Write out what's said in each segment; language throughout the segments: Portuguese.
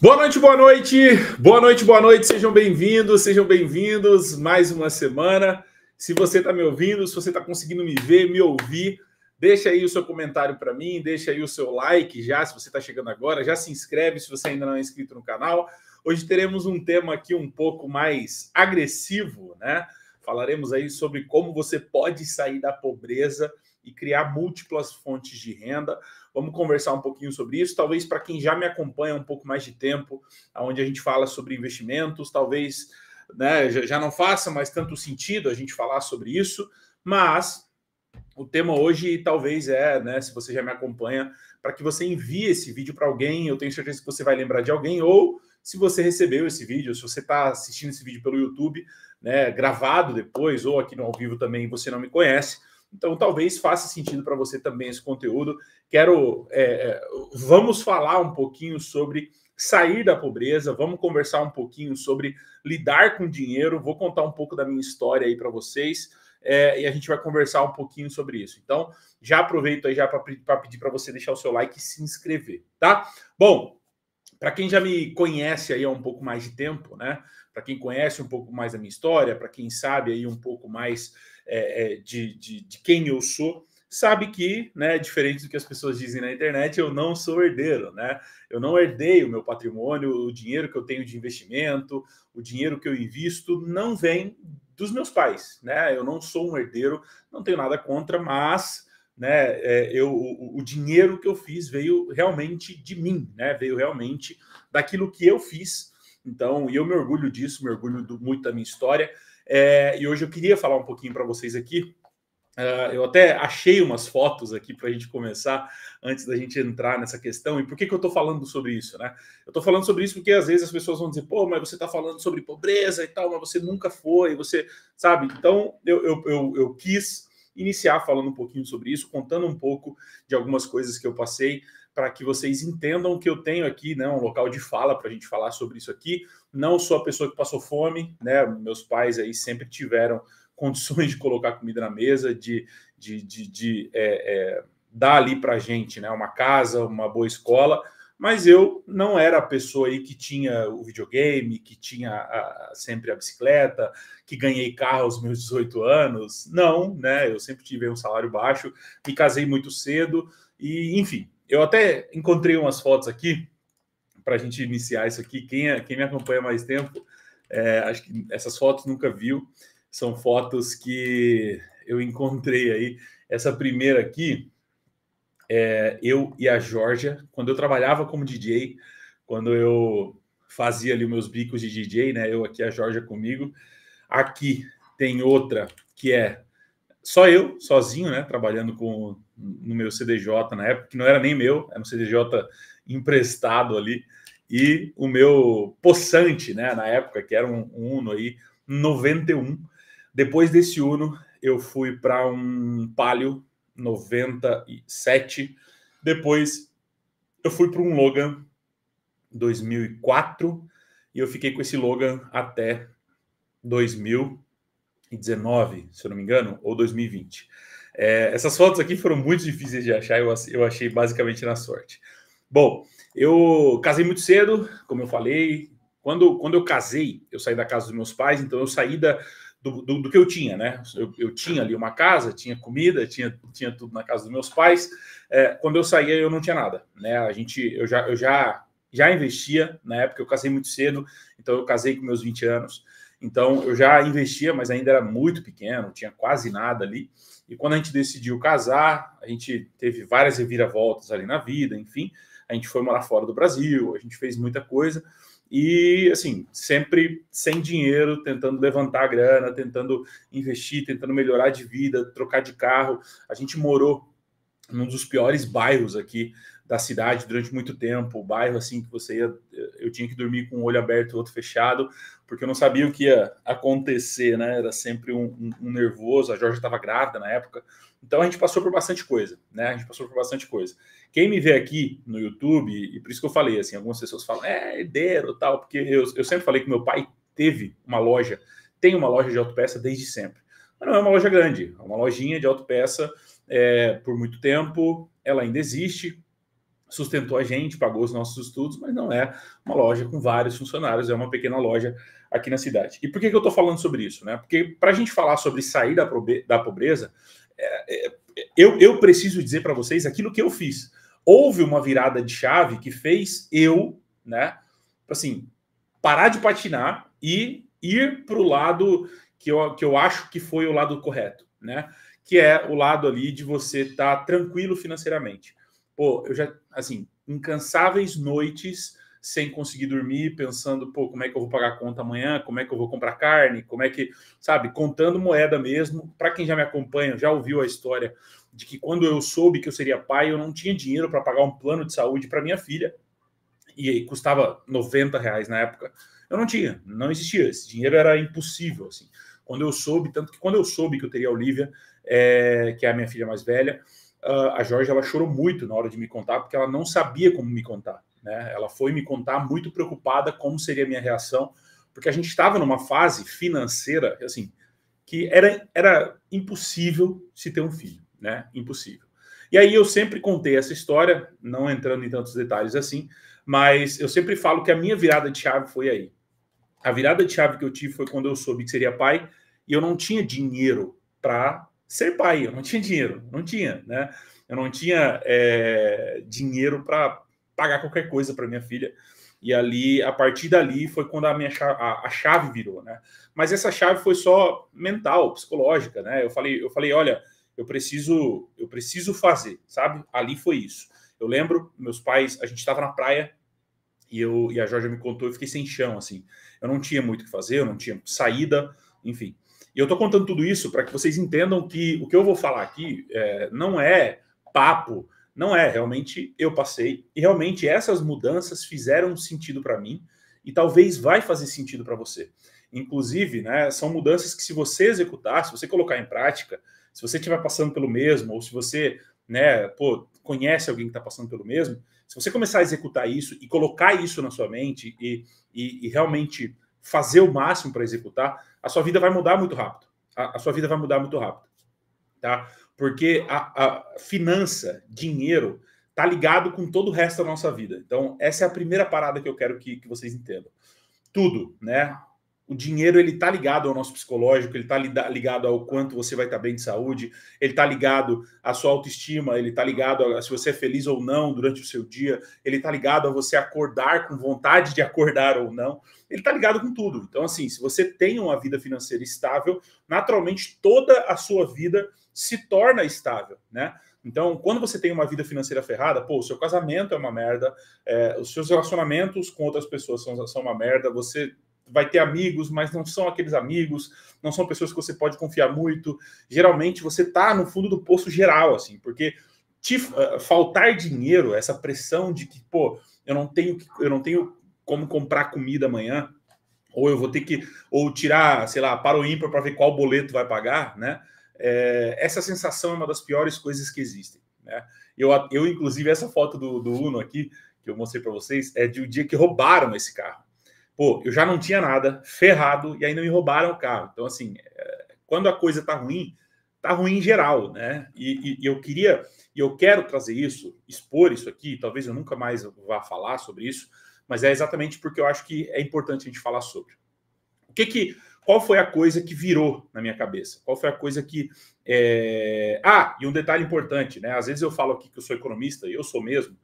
Boa noite, boa noite, boa noite, boa noite, sejam bem-vindos, sejam bem-vindos mais uma semana. Se você está me ouvindo, se você está conseguindo me ver, me ouvir, deixa aí o seu comentário para mim, deixa aí o seu like já, se você está chegando agora, já se inscreve se você ainda não é inscrito no canal. Hoje teremos um tema aqui um pouco mais agressivo, né? Falaremos aí sobre como você pode sair da pobreza e criar múltiplas fontes de renda. Vamos conversar um pouquinho sobre isso. Talvez para quem já me acompanha um pouco mais de tempo, onde a gente fala sobre investimentos, talvez né, já não faça mais tanto sentido a gente falar sobre isso, mas o tema hoje talvez é, né, se você já me acompanha, para que você envie esse vídeo para alguém, eu tenho certeza que você vai lembrar de alguém, ou se você recebeu esse vídeo, se você está assistindo esse vídeo pelo YouTube, né, gravado depois, ou aqui no ao vivo também, você não me conhece, então, talvez faça sentido para você também esse conteúdo. Quero. É, é, vamos falar um pouquinho sobre sair da pobreza, vamos conversar um pouquinho sobre lidar com dinheiro. Vou contar um pouco da minha história aí para vocês. É, e a gente vai conversar um pouquinho sobre isso. Então, já aproveito aí já para pedir para você deixar o seu like e se inscrever, tá? Bom, para quem já me conhece aí há um pouco mais de tempo, né? Para quem conhece um pouco mais da minha história, para quem sabe aí um pouco mais é, é, de, de, de, quem eu sou, sabe que, né, diferente do que as pessoas dizem na internet, eu não sou herdeiro, né? Eu não herdei o meu patrimônio, o dinheiro que eu tenho de investimento, o dinheiro que eu invisto não vem dos meus pais, né? Eu não sou um herdeiro, não tenho nada contra, mas né, é, eu, o, o, dinheiro que eu fiz veio realmente de mim, né, veio realmente daquilo que eu fiz. Então, e eu me orgulho disso, me orgulho do, muito da minha história. É, e hoje eu queria falar um pouquinho para vocês aqui. É, eu até achei umas fotos aqui para a gente começar, antes da gente entrar nessa questão. E por que, que eu estou falando sobre isso? Né? Eu estou falando sobre isso porque às vezes as pessoas vão dizer, pô, mas você está falando sobre pobreza e tal, mas você nunca foi, você sabe? Então eu, eu, eu, eu quis iniciar falando um pouquinho sobre isso, contando um pouco de algumas coisas que eu passei, para que vocês entendam que eu tenho aqui né, um local de fala para a gente falar sobre isso aqui. Não sou a pessoa que passou fome, né? Meus pais aí sempre tiveram condições de colocar comida na mesa, de, de, de, de é, é, dar ali para a gente né, uma casa, uma boa escola, mas eu não era a pessoa aí que tinha o videogame, que tinha a, sempre a bicicleta, que ganhei carro aos meus 18 anos. Não, né? Eu sempre tive um salário baixo, me casei muito cedo e, enfim, eu até encontrei umas fotos aqui para a gente iniciar isso aqui. Quem, é, quem me acompanha mais tempo, é, acho que essas fotos nunca viu. São fotos que eu encontrei aí. Essa primeira aqui, é, eu e a Georgia, quando eu trabalhava como DJ, quando eu fazia ali meus bicos de DJ, né? Eu aqui, a Georgia comigo. Aqui tem outra que é só eu, sozinho, né, trabalhando com no meu CDJ na época, que não era nem meu, era um CDJ emprestado ali, e o meu possante, né, na época, que era um, um Uno aí, 91. Depois desse Uno, eu fui para um Palio 97. Depois eu fui para um Logan 2004 e eu fiquei com esse Logan até 2000 2019, se eu não me engano, ou 2020. É, essas fotos aqui foram muito difíceis de achar, eu, eu achei basicamente na sorte. Bom, eu casei muito cedo, como eu falei. Quando, quando eu casei, eu saí da casa dos meus pais, então eu saí da, do, do, do, que eu tinha, né? Eu, eu, tinha ali uma casa, tinha comida, tinha, tinha tudo na casa dos meus pais. É, quando eu saía, eu não tinha nada, né? A gente, eu já, eu já, já investia na época, eu casei muito cedo, então eu casei com meus 20 anos. Então eu já investia, mas ainda era muito pequeno, tinha quase nada ali. E quando a gente decidiu casar, a gente teve várias reviravoltas ali na vida, enfim, a gente foi morar fora do Brasil, a gente fez muita coisa e assim, sempre sem dinheiro, tentando levantar a grana, tentando investir, tentando melhorar de vida, trocar de carro. A gente morou num dos piores bairros aqui da cidade durante muito tempo, o bairro assim que você ia, eu tinha que dormir com o olho aberto e o outro fechado, porque eu não sabia o que ia acontecer, né? Era sempre um, um, um nervoso. A Jorge estava grávida na época, então a gente passou por bastante coisa, né? A gente passou por bastante coisa. Quem me vê aqui no YouTube, e por isso que eu falei assim, algumas pessoas falam, é herdeiro tal, porque eu, eu sempre falei que meu pai teve uma loja, tem uma loja de autopeça desde sempre. Mas não é uma loja grande, é uma lojinha de autopeça é, por muito tempo, ela ainda existe, sustentou a gente, pagou os nossos estudos, mas não é uma loja com vários funcionários, é uma pequena loja aqui na cidade. E por que, que eu estou falando sobre isso? Né? Porque para a gente falar sobre sair da, da pobreza, é, é, eu, eu preciso dizer para vocês aquilo que eu fiz. Houve uma virada de chave que fez eu, né, assim, parar de patinar e ir para o lado que eu, que eu acho que foi o lado correto, né? Que é o lado ali de você estar tá tranquilo financeiramente. Pô, eu já assim, incansáveis noites sem conseguir dormir, pensando, pô, como é que eu vou pagar a conta amanhã? Como é que eu vou comprar carne? Como é que, sabe, contando moeda mesmo. Para quem já me acompanha, já ouviu a história de que quando eu soube que eu seria pai, eu não tinha dinheiro para pagar um plano de saúde para minha filha. E custava 90 reais na época. Eu não tinha, não existia. Esse dinheiro era impossível, assim. Quando eu soube, tanto que quando eu soube que eu teria a Olivia, é, que é a minha filha mais velha, uh, a Jorge ela chorou muito na hora de me contar, porque ela não sabia como me contar. Né? Ela foi me contar muito preocupada como seria a minha reação, porque a gente estava numa fase financeira assim que era, era impossível se ter um filho, né? Impossível. E aí eu sempre contei essa história, não entrando em tantos detalhes assim, mas eu sempre falo que a minha virada de chave foi aí. A virada de chave que eu tive foi quando eu soube que seria pai e eu não tinha dinheiro para ser pai. Eu não tinha dinheiro, não tinha, né? Eu não tinha é, dinheiro para pagar qualquer coisa para minha filha. E ali, a partir dali, foi quando a minha chave, a, a, chave virou, né? Mas essa chave foi só mental, psicológica, né? Eu falei, eu falei, olha, eu preciso, eu preciso fazer, sabe? Ali foi isso. Eu lembro, meus pais, a gente estava na praia e eu e a Jorge me contou, eu fiquei sem chão, assim. Eu não tinha muito o que fazer, eu não tinha saída, enfim. E eu estou contando tudo isso para que vocês entendam que o que eu vou falar aqui é, não é papo, não é realmente eu passei e realmente essas mudanças fizeram sentido para mim e talvez vai fazer sentido para você. Inclusive, né, são mudanças que se você executar, se você colocar em prática, se você estiver passando pelo mesmo ou se você, né, pô, conhece alguém que está passando pelo mesmo, se você começar a executar isso e colocar isso na sua mente e, e, e realmente fazer o máximo para executar, a sua vida vai mudar muito rápido. A, a sua vida vai mudar muito rápido, tá? Porque a, a finança, dinheiro, tá ligado com todo o resto da nossa vida. Então, essa é a primeira parada que eu quero que, que vocês entendam. Tudo, né? O dinheiro ele tá ligado ao nosso psicológico, ele tá ligado ao quanto você vai estar tá bem de saúde, ele tá ligado à sua autoestima, ele tá ligado a se você é feliz ou não durante o seu dia, ele tá ligado a você acordar com vontade de acordar ou não ele está ligado com tudo. Então, assim, se você tem uma vida financeira estável, naturalmente toda a sua vida se torna estável, né? Então, quando você tem uma vida financeira ferrada, pô, o seu casamento é uma merda, é, os seus relacionamentos com outras pessoas são, são uma merda, você vai ter amigos, mas não são aqueles amigos, não são pessoas que você pode confiar muito. Geralmente você tá no fundo do poço geral, assim, porque te, uh, faltar dinheiro, essa pressão de que, pô, eu não tenho, eu não tenho como comprar comida amanhã, ou eu vou ter que ou tirar, sei lá, para o ímpar para ver qual boleto vai pagar, né? É, essa sensação é uma das piores coisas que existem. Né? Eu, eu inclusive, essa foto do, do Uno aqui, que eu mostrei para vocês, é de um dia que roubaram esse carro. Pô, eu já não tinha nada, ferrado, e ainda me roubaram o carro. Então, assim, é, quando a coisa tá ruim, tá ruim em geral, né? E, e, e eu queria, e eu quero trazer isso, expor isso aqui, talvez eu nunca mais vá falar sobre isso, mas é exatamente porque eu acho que é importante a gente falar sobre. O que que, qual foi a coisa que virou na minha cabeça? Qual foi a coisa que, é... ah, e um detalhe importante, né? Às vezes eu falo aqui que eu sou economista, e eu sou mesmo.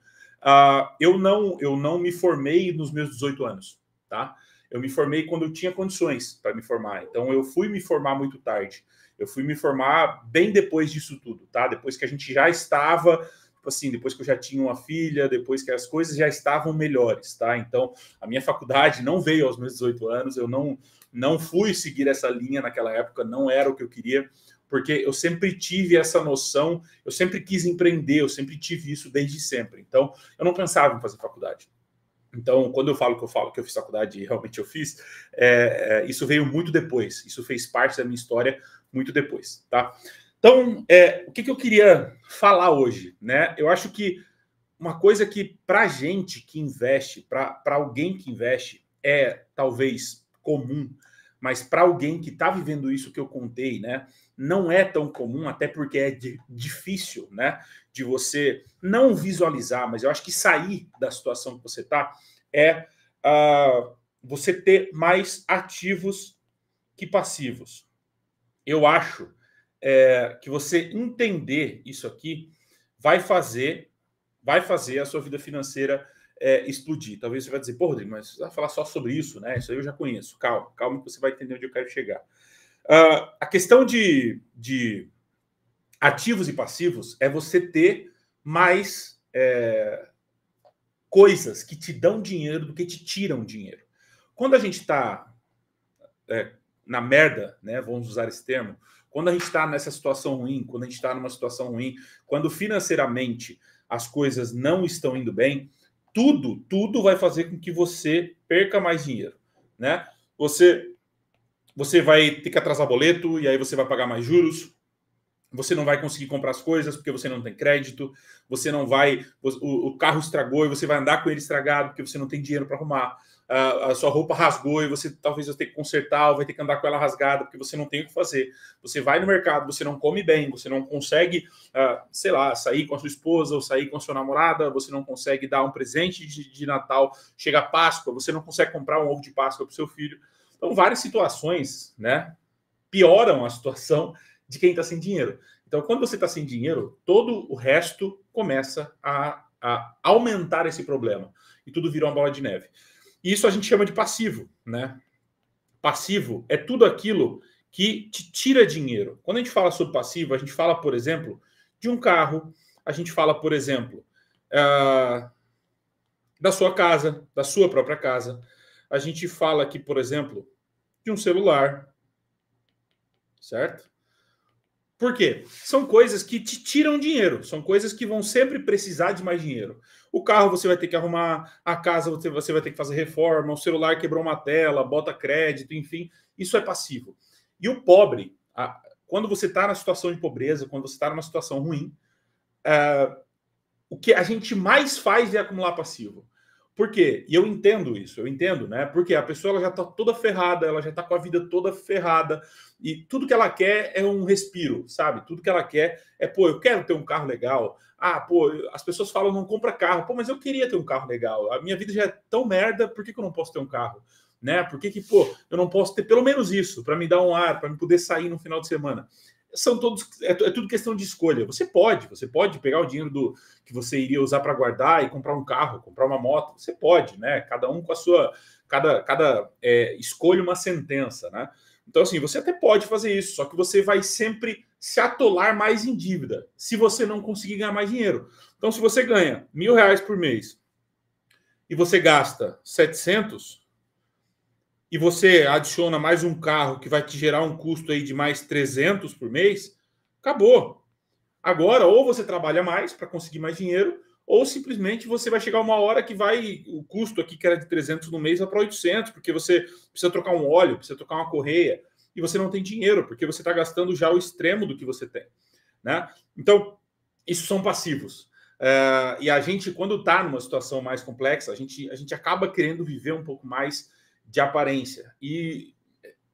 Uh, eu não, eu não me formei nos meus 18 anos, tá? Eu me formei quando eu tinha condições para me formar. Então eu fui me formar muito tarde. Eu fui me formar bem depois disso tudo, tá? Depois que a gente já estava Tipo assim, depois que eu já tinha uma filha, depois que as coisas já estavam melhores, tá? Então, a minha faculdade não veio aos meus 18 anos, eu não, não fui seguir essa linha naquela época, não era o que eu queria, porque eu sempre tive essa noção, eu sempre quis empreender, eu sempre tive isso desde sempre. Então, eu não pensava em fazer faculdade. Então, quando eu falo que eu falo que eu fiz faculdade realmente eu fiz, é, é, isso veio muito depois. Isso fez parte da minha história muito depois, tá? Então, é, o que, que, eu queria falar hoje? Né? Eu acho que uma coisa que para gente que investe, para alguém que investe, é talvez comum, mas para alguém que está vivendo isso que eu contei, né, não é tão comum, até porque é de, difícil né, de você não visualizar, mas eu acho que sair da situação que você está é uh, você ter mais ativos que passivos. Eu acho é, que você entender isso aqui vai fazer vai fazer a sua vida financeira é, explodir. Talvez você vai dizer, pô, Rodrigo, mas vai falar só sobre isso, né? Isso aí eu já conheço. Calma, calma que você vai entender onde eu quero chegar. Uh, a questão de, de ativos e passivos é você ter mais é, coisas que te dão dinheiro do que te tiram dinheiro. Quando a gente está é, na merda, né? Vamos usar esse termo. Quando a gente está nessa situação ruim, quando a gente está numa situação ruim, quando financeiramente as coisas não estão indo bem, tudo, tudo vai fazer com que você perca mais dinheiro, né? Você você vai ter que atrasar boleto e aí você vai pagar mais juros. Você não vai conseguir comprar as coisas porque você não tem crédito. Você não vai. O, o carro estragou e você vai andar com ele estragado porque você não tem dinheiro para arrumar a, sua roupa rasgou e você talvez vai ter que consertar ou vai ter que andar com ela rasgada porque você não tem o que fazer. Você vai no mercado, você não come bem, você não consegue, uh, sei lá, sair com a sua esposa ou sair com a sua namorada, você não consegue dar um presente de, de Natal, chega Páscoa, você não consegue comprar um ovo de Páscoa para o seu filho. Então, várias situações, né, pioram a situação de quem está sem dinheiro. Então, quando você está sem dinheiro, todo o resto começa a, a aumentar esse problema e tudo virou uma bola de neve. Isso a gente chama de passivo, né? Passivo é tudo aquilo que te tira dinheiro. Quando a gente fala sobre passivo, a gente fala, por exemplo, de um carro, a gente fala, por exemplo, uh, da sua casa, da sua própria casa. A gente fala aqui, por exemplo, de um celular, certo? Por quê? São coisas que te tiram dinheiro, são coisas que vão sempre precisar de mais dinheiro. O carro você vai ter que arrumar, a casa você vai ter que fazer reforma, o celular quebrou uma tela, bota crédito, enfim, isso é passivo. E o pobre, a, quando você está na situação de pobreza, quando você está numa situação ruim, é, o que a gente mais faz é acumular passivo. Por quê? E eu entendo isso, eu entendo, né? Porque a pessoa ela já está toda ferrada, ela já está com a vida toda ferrada, e tudo que ela quer é um respiro, sabe? Tudo que ela quer é, pô, eu quero ter um carro legal. Ah, pô, as pessoas falam, não compra carro. Pô, mas eu queria ter um carro legal. A minha vida já é tão merda, por que, que eu não posso ter um carro? Né? Por que, que, pô, eu não posso ter pelo menos isso para me dar um ar, para me poder sair no final de semana? são todos é, é, tudo questão de escolha. Você pode, você pode pegar o dinheiro do que você iria usar para guardar e comprar um carro, comprar uma moto. Você pode, né? Cada um com a sua, cada cada é, escolha uma sentença, né? Então assim, você até pode fazer isso, só que você vai sempre se atolar mais em dívida, se você não conseguir ganhar mais dinheiro. Então se você ganha mil reais por mês e você gasta 700 e você adiciona mais um carro que vai te gerar um custo aí de mais 300 por mês, acabou. Agora, ou você trabalha mais para conseguir mais dinheiro, ou simplesmente você vai chegar uma hora que vai o custo aqui que era de 300 no mês vai para 800, porque você precisa trocar um óleo, precisa trocar uma correia, e você não tem dinheiro, porque você está gastando já o extremo do que você tem. Né? Então, isso são passivos. Uh, e a gente, quando está numa situação mais complexa, a gente, a gente acaba querendo viver um pouco mais de aparência. E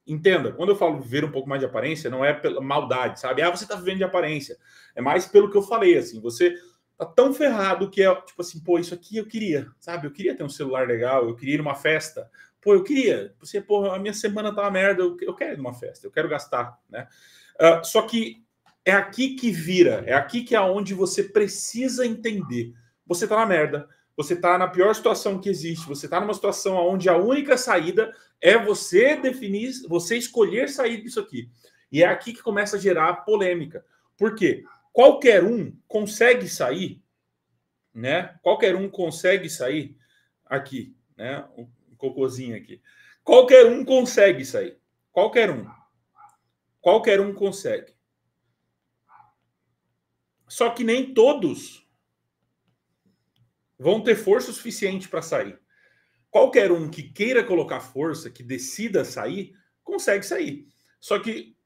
entenda, quando eu falo viver um pouco mais de aparência, não é pela maldade, sabe? Ah, você tá vivendo de aparência. É mais pelo que eu falei, assim, você tá tão ferrado que é tipo assim, pô, isso aqui eu queria, sabe? Eu queria ter um celular legal, eu queria ir numa festa. Pô, eu queria. Você, pô, a minha semana tá uma merda, eu, eu quero ir numa festa, eu quero gastar, né? Uh, só que é aqui que vira, é aqui que é onde você precisa entender. Você tá na merda você está na pior situação que existe, você está numa situação onde a única saída é você definir, você escolher sair disso aqui. E é aqui que começa a gerar polêmica. Por quê? Qualquer um consegue sair, né? Qualquer um consegue sair aqui, né? Um cocôzinho aqui. Qualquer um consegue sair. Qualquer um. Qualquer um consegue. Só que nem todos vão ter força suficiente para sair. Qualquer um que queira colocar força, que decida sair, consegue sair. Só que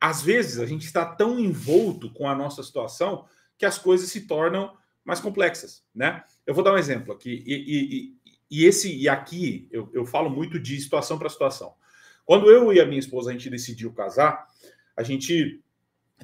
às vezes a gente está tão envolto com a nossa situação que as coisas se tornam mais complexas, né? Eu vou dar um exemplo aqui e, e, e esse e aqui eu, eu falo muito de situação para situação. Quando eu e a minha esposa a gente decidiu casar, a gente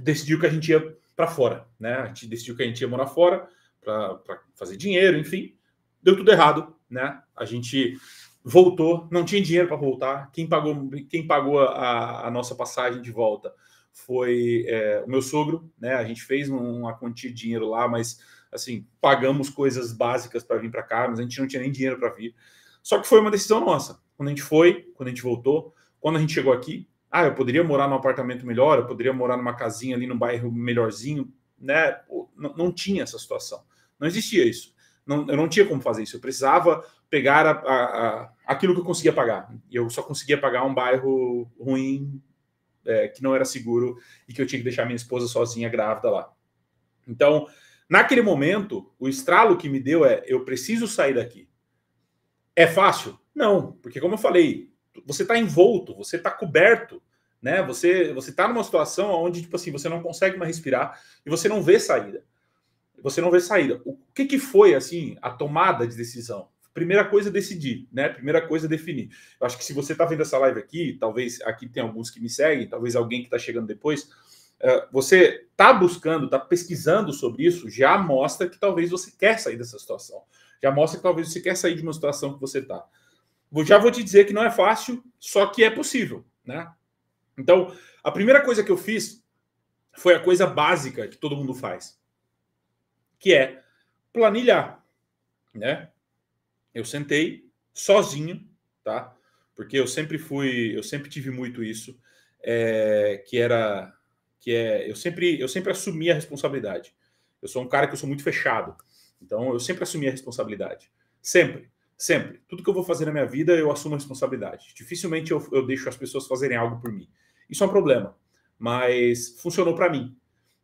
decidiu que a gente ia para fora, né? A gente decidiu que a gente ia morar fora para fazer dinheiro, enfim. Deu tudo errado, né? A gente voltou, não tinha dinheiro para voltar. Quem pagou, quem pagou a, a nossa passagem de volta foi é, o meu sogro, né? A gente fez uma quantia de dinheiro lá, mas assim pagamos coisas básicas para vir para cá, mas a gente não tinha nem dinheiro para vir. Só que foi uma decisão nossa. Quando a gente foi, quando a gente voltou, quando a gente chegou aqui, ah, eu poderia morar num apartamento melhor, eu poderia morar numa casinha ali no bairro melhorzinho, né? Não, não tinha essa situação. Não existia isso. Não, eu não tinha como fazer isso. Eu precisava pegar a, a, a, aquilo que eu conseguia pagar. E eu só conseguia pagar um bairro ruim, é, que não era seguro e que eu tinha que deixar minha esposa sozinha grávida lá. Então, naquele momento, o estralo que me deu é: eu preciso sair daqui. É fácil? Não, porque como eu falei, você está envolto, você está coberto, né? Você você está numa situação onde tipo assim você não consegue mais respirar e você não vê saída você não vê saída. O que, que foi assim a tomada de decisão? Primeira coisa é decidir, né? Primeira coisa é definir. Eu acho que se você está vendo essa live aqui, talvez aqui tem alguns que me seguem, talvez alguém que está chegando depois, eh, você está buscando, está pesquisando sobre isso, já mostra que talvez você quer sair dessa situação. Já mostra que talvez você quer sair de uma situação que você está. Já vou te dizer que não é fácil, só que é possível, né? Então, a primeira coisa que eu fiz foi a coisa básica que todo mundo faz que é planilhar, né? Eu sentei sozinho, tá? Porque eu sempre fui, eu sempre tive muito isso, é, que era, que é, eu sempre, eu sempre assumi a responsabilidade. Eu sou um cara que eu sou muito fechado, então eu sempre assumi a responsabilidade, sempre, sempre. Tudo que eu vou fazer na minha vida eu assumo a responsabilidade. Dificilmente eu, eu deixo as pessoas fazerem algo por mim. Isso é um problema, mas funcionou para mim.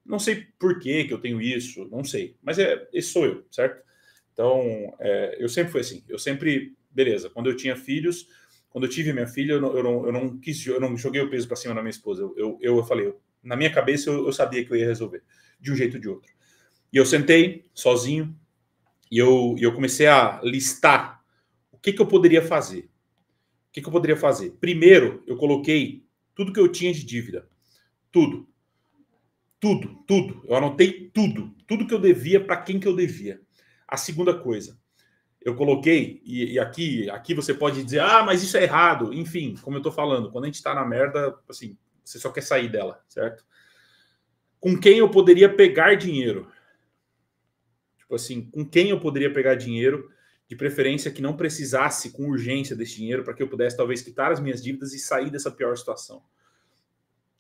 Não sei por que, que eu tenho isso, não sei, mas é, esse sou eu, certo? Então, é, eu sempre fui assim, eu sempre, beleza, quando eu tinha filhos, quando eu tive minha filha, eu não, eu não, eu não quis, eu não joguei o peso para cima da minha esposa, eu, eu, eu falei, na minha cabeça eu, eu sabia que eu ia resolver, de um jeito ou de outro. E eu sentei, sozinho, e eu, eu comecei a listar o que, que eu poderia fazer. O que, que eu poderia fazer? Primeiro, eu coloquei tudo que eu tinha de dívida. Tudo. Tudo, tudo. Eu anotei tudo. Tudo que eu devia, para quem que eu devia. A segunda coisa, eu coloquei, e, e, aqui, aqui você pode dizer, ah, mas isso é errado. Enfim, como eu estou falando, quando a gente está na merda, assim, você só quer sair dela, certo? Com quem eu poderia pegar dinheiro? Tipo assim, com quem eu poderia pegar dinheiro, de preferência que não precisasse com urgência desse dinheiro, para que eu pudesse talvez quitar as minhas dívidas e sair dessa pior situação.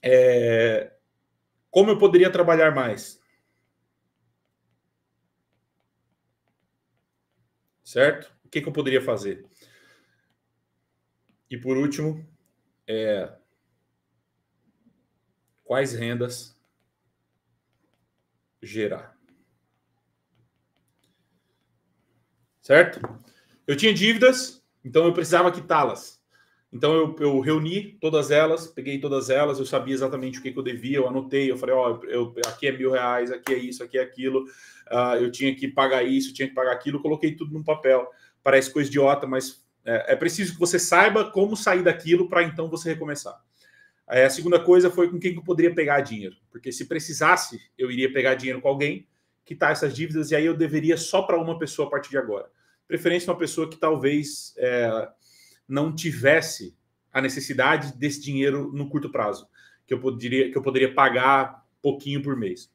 É, como eu poderia trabalhar mais? Certo? O que, que eu poderia fazer? E por último, é... quais rendas gerar? Certo? Eu tinha dívidas, então eu precisava quitá-las. Então eu, eu, reuni todas elas, peguei todas elas, eu sabia exatamente o que, que eu devia, eu anotei, eu falei, ó, aqui é mil reais, aqui é isso, aqui é aquilo, uh, eu tinha que pagar isso, tinha que pagar aquilo, coloquei tudo num papel. Parece coisa idiota, mas é, é preciso que você saiba como sair daquilo para então você recomeçar. a segunda coisa foi com quem que eu poderia pegar dinheiro, porque se precisasse, eu iria pegar dinheiro com alguém, que tá essas dívidas, e aí eu deveria só para uma pessoa a partir de agora. Preferência uma pessoa que talvez... É, não tivesse a necessidade desse dinheiro no curto prazo, que eu poderia, que eu poderia pagar pouquinho por mês.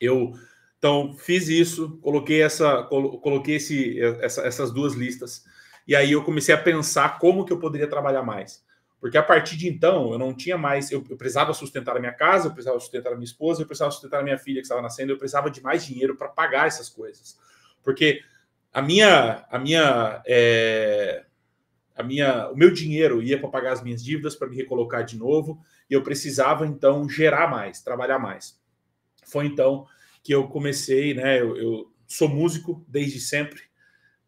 Eu então fiz isso, coloquei essa, coloquei esse, essa, essas duas listas e aí eu comecei a pensar como que eu poderia trabalhar mais, porque a partir de então eu não tinha mais, eu, eu precisava sustentar a minha casa, eu precisava sustentar a minha esposa, eu precisava sustentar a minha filha que estava nascendo, eu precisava de mais dinheiro para pagar essas coisas, porque a minha, a minha é a minha, o meu dinheiro ia para pagar as minhas dívidas, para me recolocar de novo, e eu precisava então gerar mais, trabalhar mais. Foi então que eu comecei, né? Eu, eu sou músico desde sempre,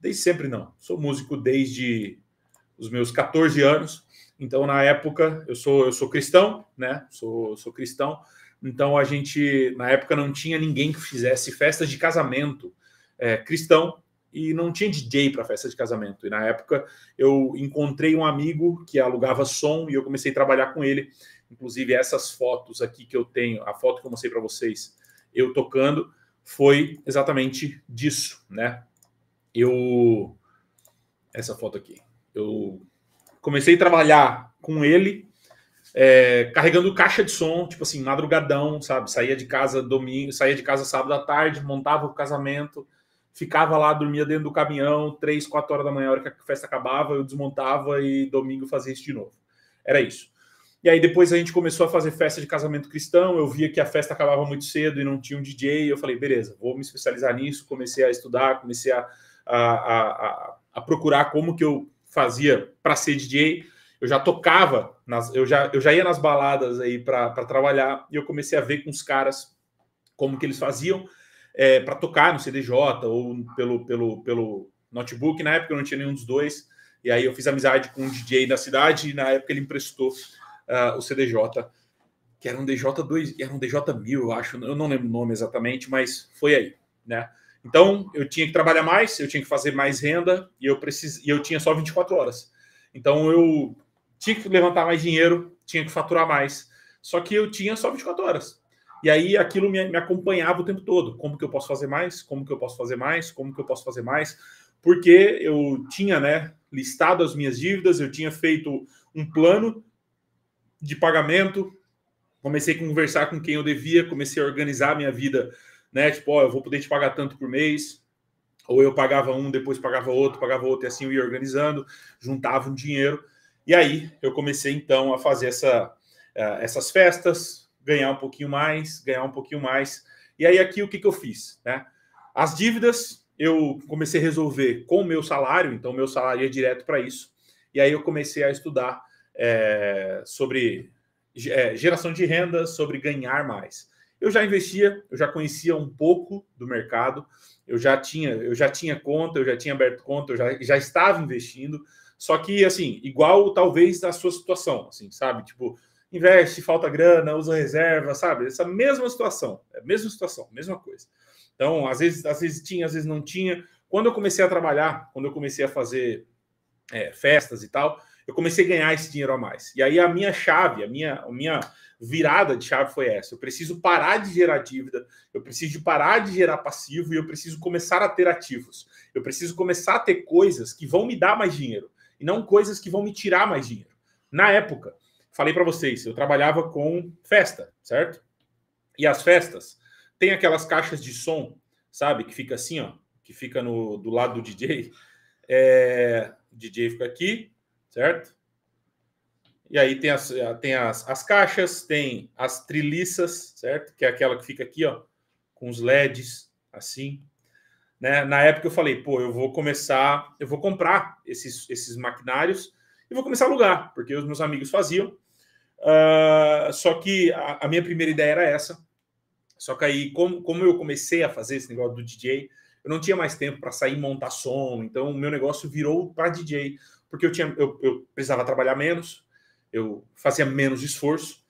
desde sempre não, sou músico desde os meus 14 anos. Então, na época, eu sou, eu sou cristão, né? Sou, sou cristão. Então, a gente, na época, não tinha ninguém que fizesse festas de casamento é, cristão, e não tinha DJ para festa de casamento. E na época eu encontrei um amigo que alugava som e eu comecei a trabalhar com ele. Inclusive essas fotos aqui que eu tenho, a foto que eu mostrei para vocês, eu tocando, foi exatamente disso, né? Eu essa foto aqui. Eu comecei a trabalhar com ele é, carregando caixa de som, tipo assim, madrugadão, sabe? Saía de casa domingo, saía de casa sábado à tarde, montava o casamento, ficava lá, dormia dentro do caminhão, três, quatro horas da manhã, a hora que a festa acabava, eu desmontava e domingo fazia isso de novo. Era isso. E aí depois a gente começou a fazer festa de casamento cristão, eu via que a festa acabava muito cedo e não tinha um DJ, eu falei, beleza, vou me especializar nisso, comecei a estudar, comecei a, a, a, a procurar como que eu fazia para ser DJ, eu já tocava, nas, eu, já, eu já ia nas baladas aí para trabalhar, e eu comecei a ver com os caras como que eles faziam, é, para tocar no CDJ ou pelo, pelo, pelo notebook. Na época eu não tinha nenhum dos dois. E aí eu fiz amizade com um DJ da cidade e na época ele emprestou uh, o CDJ, que era um DJ2, era um DJ1000, eu acho, eu não lembro o nome exatamente, mas foi aí, né? Então, eu tinha que trabalhar mais, eu tinha que fazer mais renda e eu precis... e eu tinha só 24 horas. Então, eu tinha que levantar mais dinheiro, tinha que faturar mais. Só que eu tinha só 24 horas. E aí aquilo me, me acompanhava o tempo todo. Como que eu posso fazer mais? Como que eu posso fazer mais? Como que eu posso fazer mais? Porque eu tinha, né, listado as minhas dívidas, eu tinha feito um plano de pagamento, comecei a conversar com quem eu devia, comecei a organizar a minha vida, né? Tipo, ó, eu vou poder te pagar tanto por mês, ou eu pagava um, depois pagava outro, pagava outro, e assim eu ia organizando, juntava um dinheiro. E aí eu comecei então a fazer essa, eh, essas festas, ganhar um pouquinho mais, ganhar um pouquinho mais. E aí aqui o que, que eu fiz? Né? As dívidas eu comecei a resolver com o meu salário, então meu salário ia direto para isso. E aí eu comecei a estudar é, sobre é, geração de renda, sobre ganhar mais. Eu já investia, eu já conhecia um pouco do mercado, eu já tinha, eu já tinha conta, eu já tinha aberto conta, eu já, já estava investindo. Só que assim, igual talvez da sua situação, assim, sabe? Tipo, investe, falta grana, usa reserva, sabe? Essa mesma situação, é a mesma situação, mesma coisa. Então, às vezes, às vezes tinha, às vezes não tinha. Quando eu comecei a trabalhar, quando eu comecei a fazer é, festas e tal, eu comecei a ganhar esse dinheiro a mais. E aí a minha chave, a minha, a minha virada de chave foi essa. Eu preciso parar de gerar dívida, eu preciso parar de gerar passivo e eu preciso começar a ter ativos. Eu preciso começar a ter coisas que vão me dar mais dinheiro e não coisas que vão me tirar mais dinheiro. Na época, falei para vocês, eu trabalhava com festa, certo? E as festas tem aquelas caixas de som, sabe, que fica assim, ó, que fica no do lado do DJ. É, o DJ fica aqui, certo? E aí tem as, tem as, as caixas, tem as triliças, certo? Que é aquela que fica aqui, ó, com os LEDs, assim. Né? Na época eu falei, pô, eu vou começar, eu vou comprar esses, esses maquinários e vou começar a alugar, porque os meus amigos faziam. Uh, só que a, a, minha primeira ideia era essa. Só que aí, como, como eu comecei a fazer esse negócio do DJ, eu não tinha mais tempo para sair e montar som. Então, o meu negócio virou para DJ, porque eu, tinha, eu, eu precisava trabalhar menos, eu fazia menos esforço.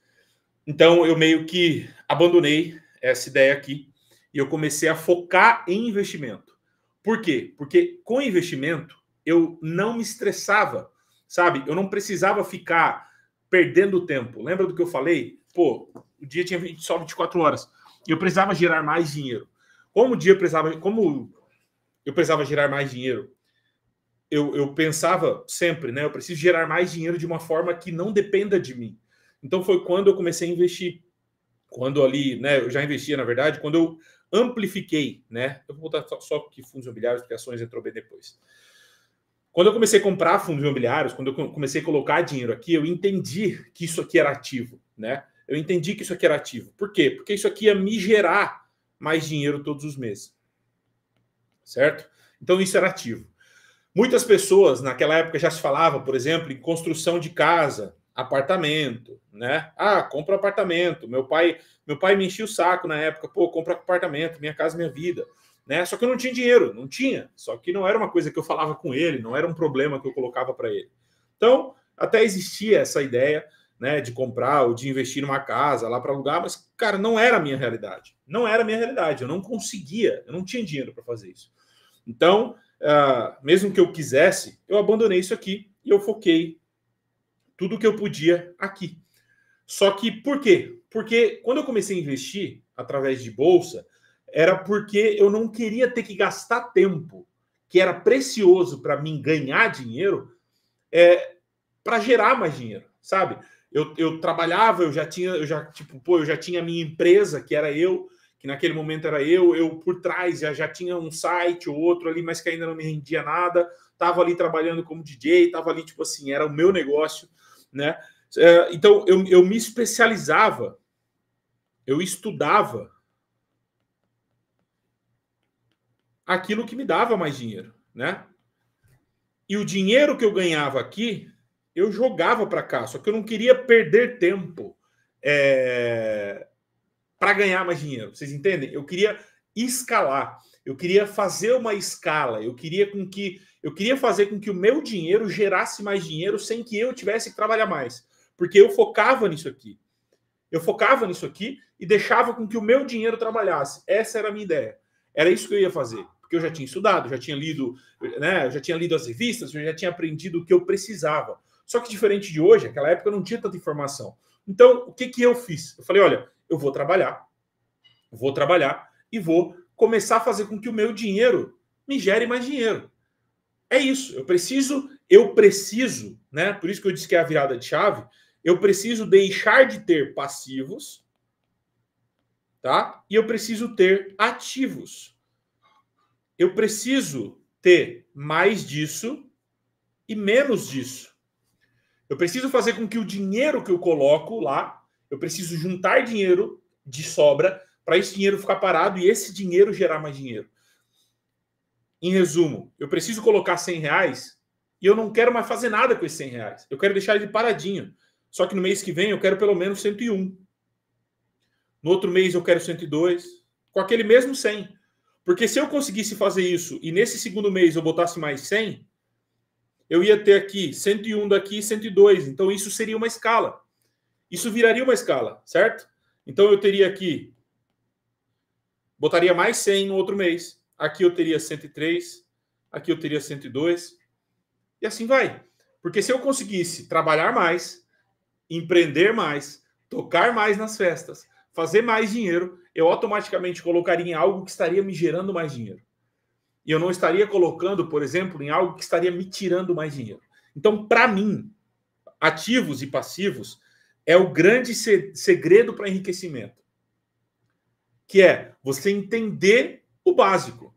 Então, eu meio que abandonei essa ideia aqui e eu comecei a focar em investimento. Por quê? Porque com investimento eu não me estressava, sabe? Eu não precisava ficar perdendo tempo. Lembra do que eu falei? Pô, o dia tinha 20, só 24 horas. E eu precisava gerar mais dinheiro. Como o dia precisava, como eu precisava gerar mais dinheiro, eu, eu pensava sempre, né? Eu preciso gerar mais dinheiro de uma forma que não dependa de mim. Então foi quando eu comecei a investir. Quando ali, né? Eu já investia, na verdade, quando eu amplifiquei, né? Eu vou botar só, só que fundos imobiliários, porque ações entrou bem depois. Quando eu comecei a comprar fundos imobiliários, quando eu comecei a colocar dinheiro aqui, eu entendi que isso aqui era ativo, né? Eu entendi que isso aqui era ativo. Por quê? Porque isso aqui ia me gerar mais dinheiro todos os meses. Certo? Então isso era ativo. Muitas pessoas naquela época já se falava, por exemplo, em construção de casa, apartamento, né? Ah, compra um apartamento. Meu pai, meu pai me enchia o saco na época, pô, compra um apartamento, minha casa, minha vida. Né? Só que eu não tinha dinheiro, não tinha. Só que não era uma coisa que eu falava com ele, não era um problema que eu colocava para ele. Então, até existia essa ideia né, de comprar ou de investir numa casa lá para alugar, mas, cara, não era a minha realidade. Não era a minha realidade. Eu não conseguia, eu não tinha dinheiro para fazer isso. Então, uh, mesmo que eu quisesse, eu abandonei isso aqui e eu foquei tudo o que eu podia aqui. Só que por quê? Porque quando eu comecei a investir através de bolsa, era porque eu não queria ter que gastar tempo, que era precioso para mim ganhar dinheiro, é, para gerar mais dinheiro, sabe? Eu, eu trabalhava, eu já tinha, eu já, tipo, pô, eu já tinha minha empresa, que era eu, que naquele momento era eu, eu por trás já, já tinha um site ou outro ali, mas que ainda não me rendia nada, tava ali trabalhando como DJ, tava ali, tipo assim, era o meu negócio, né? É, então eu, eu me especializava, eu estudava aquilo que me dava mais dinheiro, né? E o dinheiro que eu ganhava aqui, eu jogava para cá, só que eu não queria perder tempo é... para ganhar mais dinheiro. Vocês entendem? Eu queria escalar, eu queria fazer uma escala, eu queria com que eu queria fazer com que o meu dinheiro gerasse mais dinheiro sem que eu tivesse que trabalhar mais, porque eu focava nisso aqui. Eu focava nisso aqui e deixava com que o meu dinheiro trabalhasse. Essa era a minha ideia. Era isso que eu ia fazer porque eu já tinha estudado, já tinha lido, né, já tinha lido as revistas, já tinha aprendido o que eu precisava. Só que diferente de hoje, aquela época não tinha tanta informação. Então, o que, que eu fiz? Eu falei, olha, eu vou trabalhar, vou trabalhar e vou começar a fazer com que o meu dinheiro me gere mais dinheiro. É isso, eu preciso, eu preciso, né? Por isso que eu disse que é a virada de chave, eu preciso deixar de ter passivos, tá? E eu preciso ter ativos eu preciso ter mais disso e menos disso. Eu preciso fazer com que o dinheiro que eu coloco lá, eu preciso juntar dinheiro de sobra para esse dinheiro ficar parado e esse dinheiro gerar mais dinheiro. Em resumo, eu preciso colocar 100 reais e eu não quero mais fazer nada com esses 100 reais. Eu quero deixar ele paradinho. Só que no mês que vem eu quero pelo menos 101. No outro mês eu quero 102. Com aquele mesmo 100. Porque se eu conseguisse fazer isso e nesse segundo mês eu botasse mais 100, eu ia ter aqui 101 daqui, e 102. Então isso seria uma escala. Isso viraria uma escala, certo? Então eu teria aqui botaria mais 100 no outro mês. Aqui eu teria 103, aqui eu teria 102. E assim vai. Porque se eu conseguisse trabalhar mais, empreender mais, tocar mais nas festas, fazer mais dinheiro, eu automaticamente colocaria em algo que estaria me gerando mais dinheiro. E eu não estaria colocando, por exemplo, em algo que estaria me tirando mais dinheiro. Então, para mim, ativos e passivos é o grande segredo para enriquecimento, que é você entender o básico.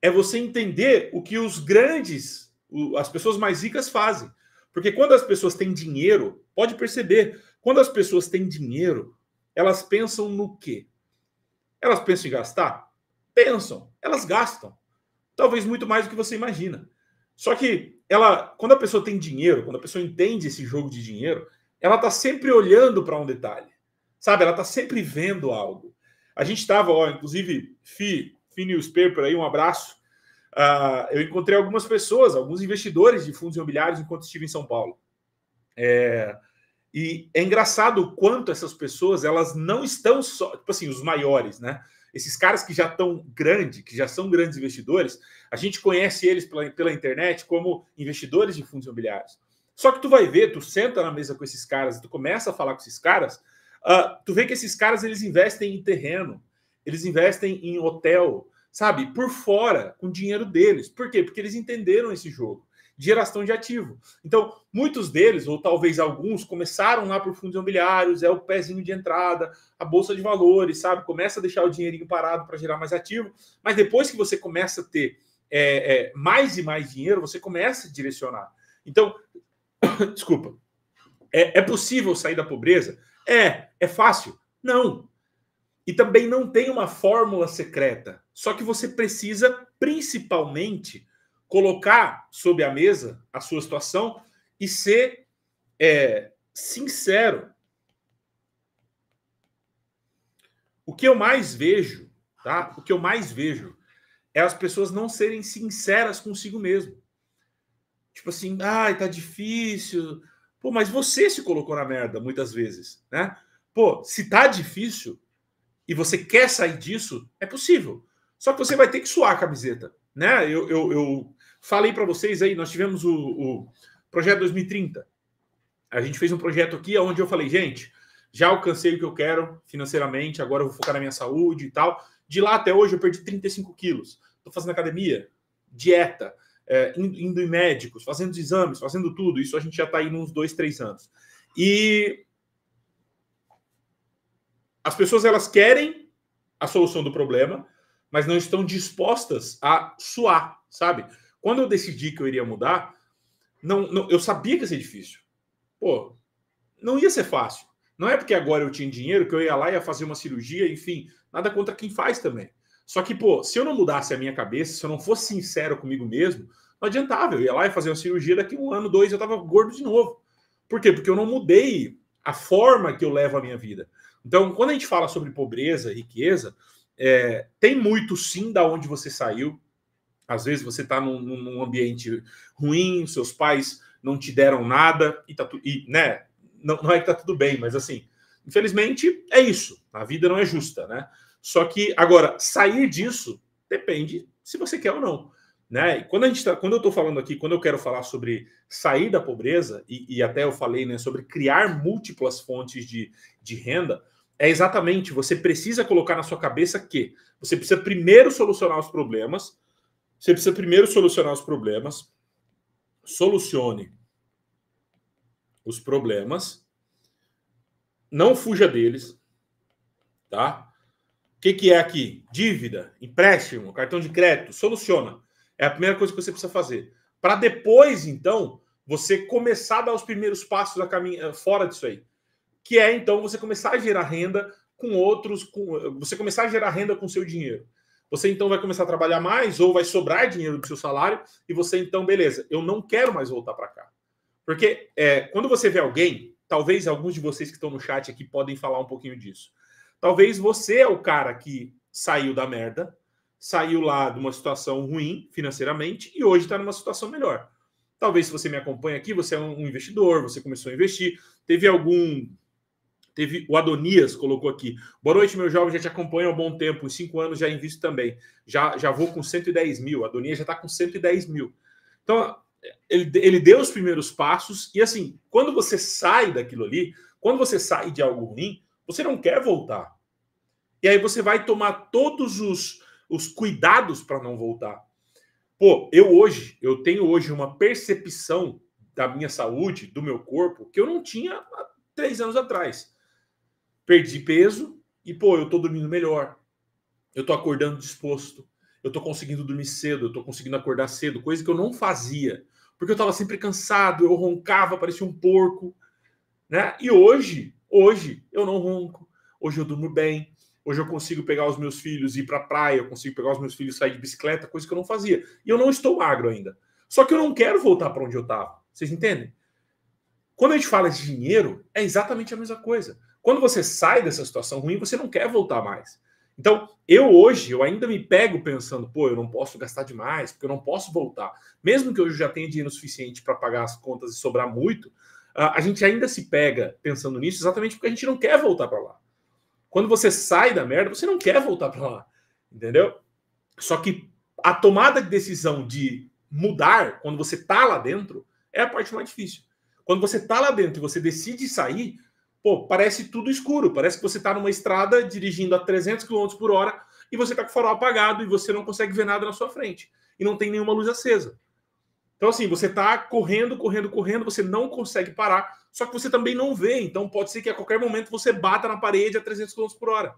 É você entender o que os grandes, as pessoas mais ricas fazem. Porque quando as pessoas têm dinheiro, pode perceber, quando as pessoas têm dinheiro, elas pensam no quê? Elas pensam em gastar? Pensam, elas gastam. Talvez muito mais do que você imagina. Só que ela, quando a pessoa tem dinheiro, quando a pessoa entende esse jogo de dinheiro, ela tá sempre olhando para um detalhe. Sabe? Ela tá sempre vendo algo. A gente estava, ó, inclusive, Fi, Fi Newspaper aí, um abraço. Uh, eu encontrei algumas pessoas, alguns investidores de fundos imobiliários enquanto estive em São Paulo. É, e é engraçado o quanto essas pessoas, elas não estão só, tipo assim, os maiores, né? Esses caras que já estão grandes, que já são grandes investidores, a gente conhece eles pela, pela internet como investidores de fundos imobiliários. Só que tu vai ver, tu senta na mesa com esses caras, tu começa a falar com esses caras, uh, tu vê que esses caras eles investem em terreno, eles investem em hotel, sabe? Por fora, com dinheiro deles. Por quê? Porque eles entenderam esse jogo geração de ativo. Então, muitos deles, ou talvez alguns, começaram lá por fundos imobiliários, é o pezinho de entrada, a bolsa de valores, sabe? Começa a deixar o dinheirinho parado para gerar mais ativo, mas depois que você começa a ter é, é, mais e mais dinheiro, você começa a direcionar. Então, desculpa, é, é possível sair da pobreza? É. É fácil? Não. E também não tem uma fórmula secreta. Só que você precisa, principalmente, colocar sobre a mesa a sua situação e ser é, sincero. O que eu mais vejo, tá? O que eu mais vejo é as pessoas não serem sinceras consigo mesmo. Tipo assim, ai, tá difícil. Pô, mas você se colocou na merda muitas vezes, né? Pô, se tá difícil e você quer sair disso, é possível. Só que você vai ter que suar a camiseta, né? Eu, eu, eu falei para vocês aí, nós tivemos o, o, projeto 2030. A gente fez um projeto aqui onde eu falei, gente, já alcancei o que eu quero financeiramente, agora eu vou focar na minha saúde e tal. De lá até hoje eu perdi 35 quilos. Estou fazendo academia, dieta, é, indo em médicos, fazendo os exames, fazendo tudo. Isso a gente já está aí nos dois, três anos. E as pessoas elas querem a solução do problema, mas não estão dispostas a suar, sabe? Quando eu decidi que eu iria mudar, não, não, eu sabia que ia ser difícil. Pô, não ia ser fácil. Não é porque agora eu tinha dinheiro que eu ia lá e ia fazer uma cirurgia, enfim, nada contra quem faz também. Só que, pô, se eu não mudasse a minha cabeça, se eu não fosse sincero comigo mesmo, não adiantava. Eu ia lá e fazer uma cirurgia, daqui um ano, dois, eu tava gordo de novo. Por quê? Porque eu não mudei a forma que eu levo a minha vida. Então, quando a gente fala sobre pobreza e riqueza, é, tem muito sim da onde você saiu, às vezes você está num, num, ambiente ruim, seus pais não te deram nada e tá tudo e, né? Não, não é que tá tudo bem, mas assim, infelizmente é isso. A vida não é justa, né? Só que agora sair disso depende se você quer ou não, né? E quando a gente tá, quando eu estou falando aqui, quando eu quero falar sobre sair da pobreza e, e até eu falei, né, sobre criar múltiplas fontes de, de renda, é exatamente você precisa colocar na sua cabeça que você precisa primeiro solucionar os problemas você precisa primeiro solucionar os problemas. Solucione os problemas. Não fuja deles, tá? O que, que é aqui? Dívida, empréstimo, cartão de crédito, soluciona. É a primeira coisa que você precisa fazer. Para depois, então, você começar a dar os primeiros passos a caminho eh, fora disso aí. Que é então você começar a gerar renda com outros, com... Eh, você começar a gerar renda com seu dinheiro. Você então vai começar a trabalhar mais ou vai sobrar dinheiro do seu salário e você então, beleza, eu não quero mais voltar para cá. Porque é, quando você vê alguém, talvez alguns de vocês que estão no chat aqui podem falar um pouquinho disso. Talvez você é o cara que saiu da merda, saiu lá de uma situação ruim financeiramente e hoje está numa situação melhor. Talvez se você me acompanha aqui, você é um investidor, você começou a investir, teve algum Teve o Adonias, colocou aqui. Boa noite, meu jovem. Já te acompanho há um bom tempo. Em cinco anos já invisto também. Já, já vou com 110 mil. A Adonias já está com 110 mil. Então, ele, ele deu os primeiros passos. E assim, quando você sai daquilo ali, quando você sai de algo ruim, você não quer voltar. E aí você vai tomar todos os, os cuidados para não voltar. Pô, eu hoje, eu tenho hoje uma percepção da minha saúde, do meu corpo, que eu não tinha há três anos atrás perdi peso e, pô, eu tô dormindo melhor. Eu tô acordando disposto. Eu tô conseguindo dormir cedo, eu tô conseguindo acordar cedo, coisa que eu não fazia, porque eu tava sempre cansado, eu roncava, parecia um porco, né? E hoje, hoje eu não ronco. Hoje eu durmo bem. Hoje eu consigo pegar os meus filhos e ir para praia, eu consigo pegar os meus filhos e sair de bicicleta, coisa que eu não fazia. E eu não estou magro ainda. Só que eu não quero voltar para onde eu estava. Vocês entendem? Quando a gente fala de dinheiro, é exatamente a mesma coisa. Quando você sai dessa situação ruim, você não quer voltar mais. Então, eu hoje, eu ainda me pego pensando, pô, eu não posso gastar demais, porque eu não posso voltar. Mesmo que eu já tenha dinheiro suficiente para pagar as contas e sobrar muito, a gente ainda se pega pensando nisso exatamente porque a gente não quer voltar para lá. Quando você sai da merda, você não quer voltar para lá, entendeu? Só que a tomada de decisão de mudar quando você tá lá dentro é a parte mais difícil. Quando você tá lá dentro e você decide sair, pô, parece tudo escuro, parece que você está numa estrada dirigindo a 300 km por hora e você está com o farol apagado e você não consegue ver nada na sua frente e não tem nenhuma luz acesa. Então, assim, você está correndo, correndo, correndo, você não consegue parar, só que você também não vê, então pode ser que a qualquer momento você bata na parede a 300 km por hora.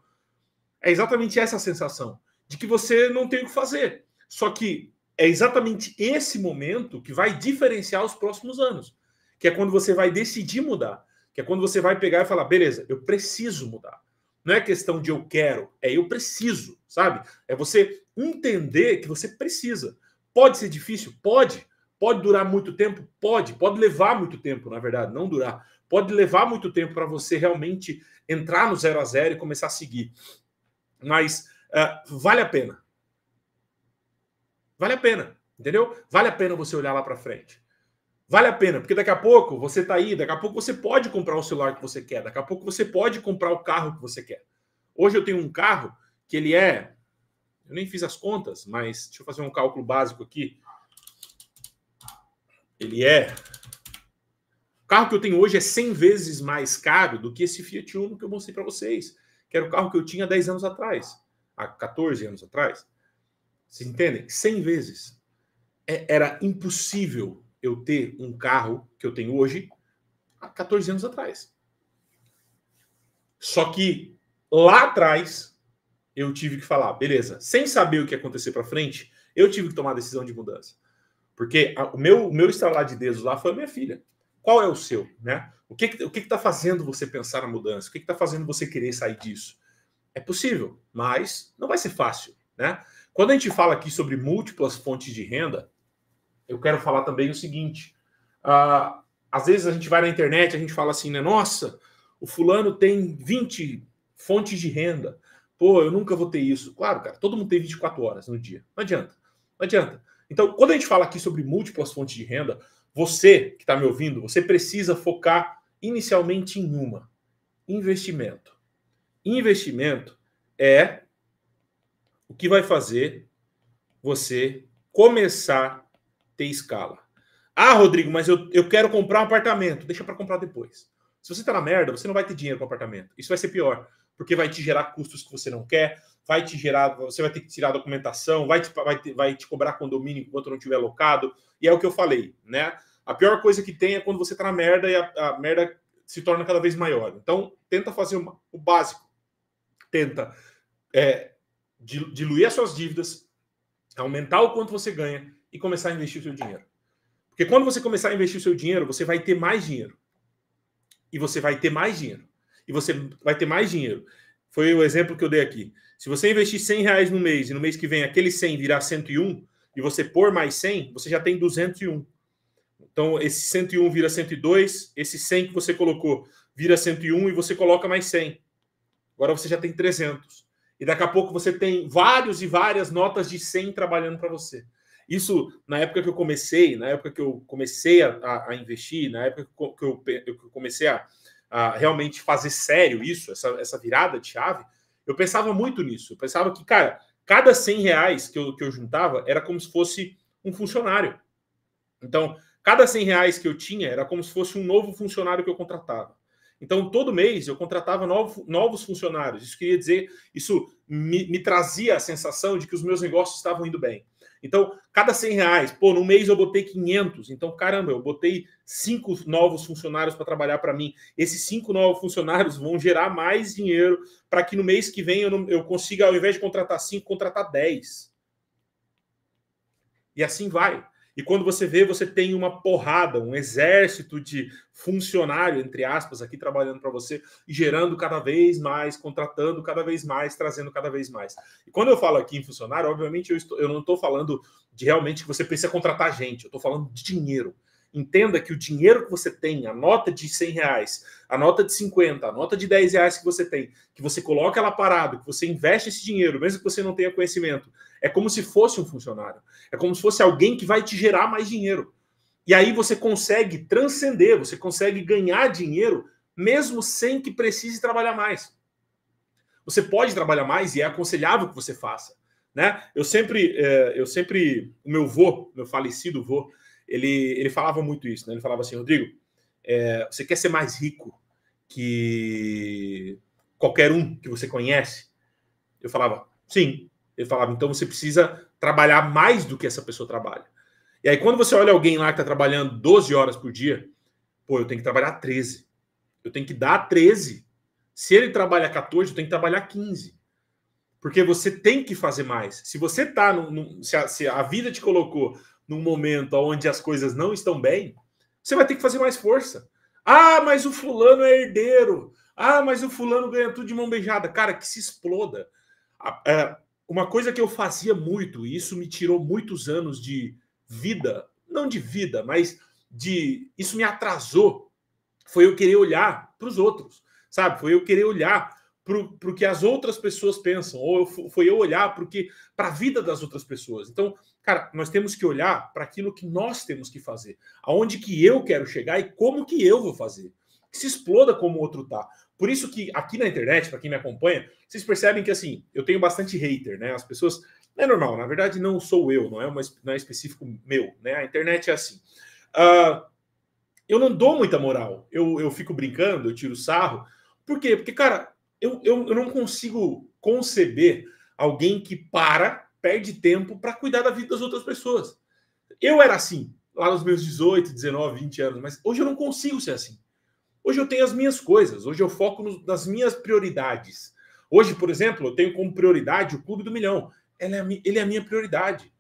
É exatamente essa sensação, de que você não tem o que fazer. Só que é exatamente esse momento que vai diferenciar os próximos anos, que é quando você vai decidir mudar que é quando você vai pegar e falar, beleza, eu preciso mudar. Não é questão de eu quero, é eu preciso, sabe? É você entender que você precisa. Pode ser difícil? Pode. Pode durar muito tempo? Pode. Pode levar muito tempo, na verdade, não durar. Pode levar muito tempo para você realmente entrar no zero a zero e começar a seguir. Mas uh, vale a pena. Vale a pena, entendeu? Vale a pena você olhar lá para frente. Vale a pena, porque daqui a pouco você está aí, daqui a pouco você pode comprar o celular que você quer, daqui a pouco você pode comprar o carro que você quer. Hoje eu tenho um carro que ele é. Eu nem fiz as contas, mas deixa eu fazer um cálculo básico aqui. Ele é. O carro que eu tenho hoje é 100 vezes mais caro do que esse Fiat Uno que eu mostrei para vocês, que era o carro que eu tinha 10 anos atrás, há 14 anos atrás. Vocês entendem? 100 vezes. É, era impossível eu ter um carro que eu tenho hoje há 14 anos atrás. Só que lá atrás eu tive que falar, beleza, sem saber o que ia acontecer para frente, eu tive que tomar a decisão de mudança. Porque a, o meu, o meu estralar de dedos lá foi a minha filha. Qual é o seu, né? O que o que está fazendo você pensar na mudança? O que está fazendo você querer sair disso? É possível, mas não vai ser fácil, né? Quando a gente fala aqui sobre múltiplas fontes de renda, eu quero falar também o seguinte: uh, às vezes a gente vai na internet, a gente fala assim, né? Nossa, o fulano tem 20 fontes de renda. Pô, eu nunca vou ter isso. Claro, cara, todo mundo tem 24 horas no dia. Não adianta. Não adianta. Então, quando a gente fala aqui sobre múltiplas fontes de renda, você que está me ouvindo, você precisa focar inicialmente em uma: investimento. Investimento é o que vai fazer você começar ter escala. Ah, Rodrigo, mas eu, eu quero comprar um apartamento. Deixa para comprar depois. Se você está na merda, você não vai ter dinheiro para apartamento. Isso vai ser pior, porque vai te gerar custos que você não quer, vai te gerar, você vai ter que tirar documentação, vai te, vai te, vai te cobrar condomínio enquanto não tiver locado. E é o que eu falei, né? A pior coisa que tem é quando você está na merda e a, a, merda se torna cada vez maior. Então, tenta fazer uma, o básico. Tenta é, diluir as suas dívidas, aumentar o quanto você ganha e começar a investir o seu dinheiro. Porque quando você começar a investir o seu dinheiro, você vai ter mais dinheiro. E você vai ter mais dinheiro. E você vai ter mais dinheiro. Foi o exemplo que eu dei aqui. Se você investir 100 reais no mês e no mês que vem aquele 100 virar 101 e você pôr mais 100, você já tem 201. Então, esse 101 vira 102, esse 100 que você colocou vira 101 e você coloca mais 100. Agora você já tem 300. E daqui a pouco você tem vários e várias notas de 100 trabalhando para você. Isso na época que eu comecei, na época que eu comecei a, a, a investir, na época que eu, que eu comecei a, a, realmente fazer sério isso, essa, essa virada de chave, eu pensava muito nisso. Eu pensava que, cara, cada 100 reais que eu, que eu juntava era como se fosse um funcionário. Então, cada 100 reais que eu tinha era como se fosse um novo funcionário que eu contratava. Então, todo mês eu contratava novos funcionários. Isso queria dizer, isso me, me, trazia a sensação de que os meus negócios estavam indo bem. Então, cada 100 reais, pô, no mês eu botei 500. Então, caramba, eu botei cinco novos funcionários para trabalhar para mim. Esses cinco novos funcionários vão gerar mais dinheiro para que no mês que vem eu, não, eu consiga, ao invés de contratar cinco, contratar 10. E assim vai. E quando você vê, você tem uma porrada, um exército de funcionário, entre aspas, aqui trabalhando para você, gerando cada vez mais, contratando cada vez mais, trazendo cada vez mais. E quando eu falo aqui em funcionário, obviamente eu, estou, eu não estou falando de realmente que você precisa contratar gente, eu estou falando de dinheiro. Entenda que o dinheiro que você tem, a nota de 100 reais, a nota de 50, a nota de 10 reais que você tem, que você coloca ela parado, que você investe esse dinheiro, mesmo que você não tenha conhecimento, é como se fosse um funcionário. É como se fosse alguém que vai te gerar mais dinheiro. E aí você consegue transcender, você consegue ganhar dinheiro mesmo sem que precise trabalhar mais. Você pode trabalhar mais e é aconselhável que você faça. Né? Eu sempre, eh, eu sempre, o meu vô, meu falecido vô, ele, ele falava muito isso, né? Ele falava assim, Rodrigo, é, você quer ser mais rico que qualquer um que você conhece? Eu falava, sim. Ele falava, então você precisa trabalhar mais do que essa pessoa trabalha. E aí, quando você olha alguém lá que está trabalhando 12 horas por dia, pô, eu tenho que trabalhar 13. Eu tenho que dar 13. Se ele trabalha 14, eu tenho que trabalhar 15. Porque você tem que fazer mais. Se você tá no, no se, a, se a vida te colocou num momento onde as coisas não estão bem, você vai ter que fazer mais força. Ah, mas o fulano é herdeiro. Ah, mas o fulano ganha tudo de mão beijada. Cara, que se exploda. Ah, é, uma coisa que eu fazia muito, e isso me tirou muitos anos de vida, não de vida, mas de. Isso me atrasou. Foi eu querer olhar para os outros, sabe? Foi eu querer olhar para o que as outras pessoas pensam, ou eu, foi eu olhar para a vida das outras pessoas. Então, Cara, nós temos que olhar para aquilo que nós temos que fazer, aonde que eu quero chegar e como que eu vou fazer. Que se exploda como o outro tá. Por isso que aqui na internet, para quem me acompanha, vocês percebem que assim, eu tenho bastante hater, né? As pessoas é normal, na verdade não sou eu, não é, uma, não é específico meu, né? A internet é assim. Uh, eu não dou muita moral, eu, eu fico brincando, eu tiro sarro. Por quê? Porque, cara, eu, eu, eu não consigo conceber alguém que para perde tempo para cuidar da vida das outras pessoas. Eu era assim, lá nos meus 18, 19, 20 anos, mas hoje eu não consigo ser assim. Hoje eu tenho as minhas coisas, hoje eu foco no, nas minhas prioridades. Hoje, por exemplo, eu tenho como prioridade o Clube do Milhão. Ele é, ele é a minha prioridade.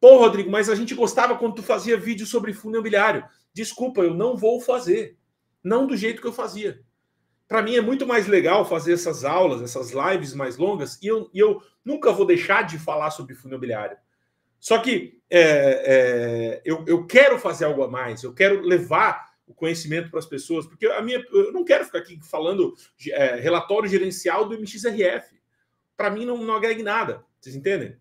Pô, Rodrigo, mas a gente gostava quando tu fazia vídeo sobre fundo imobiliário. Desculpa, eu não vou fazer. Não do jeito que eu fazia para mim é muito mais legal fazer essas aulas, essas lives mais longas, e eu, e eu nunca vou deixar de falar sobre fundo imobiliário. Só que é, é, eu, eu quero fazer algo a mais, eu quero levar o conhecimento para as pessoas, porque a minha, eu não quero ficar aqui falando de, é, relatório gerencial do MXRF. Para mim não, não agrega nada, vocês entendem?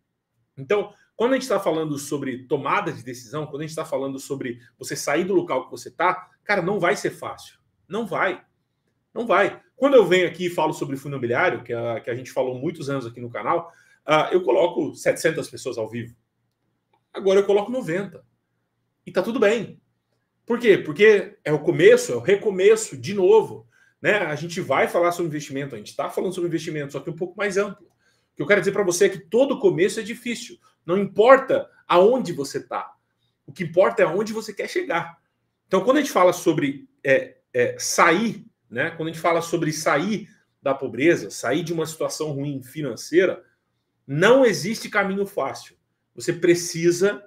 Então, quando a gente está falando sobre tomada de decisão, quando a gente está falando sobre você sair do local que você está, cara, não vai ser fácil. Não vai. Não vai. Quando eu venho aqui e falo sobre fundo imobiliário, que a, que a gente falou muitos anos aqui no canal, uh, eu coloco 700 pessoas ao vivo. Agora eu coloco 90. E tá tudo bem. Por quê? Porque é o começo, é o recomeço de novo. Né? A gente vai falar sobre investimento, a gente está falando sobre investimento, só que um pouco mais amplo. O que eu quero dizer para você é que todo começo é difícil. Não importa aonde você está. O que importa é aonde você quer chegar. Então, quando a gente fala sobre é, é, sair né? Quando a gente fala sobre sair da pobreza, sair de uma situação ruim financeira, não existe caminho fácil. Você precisa,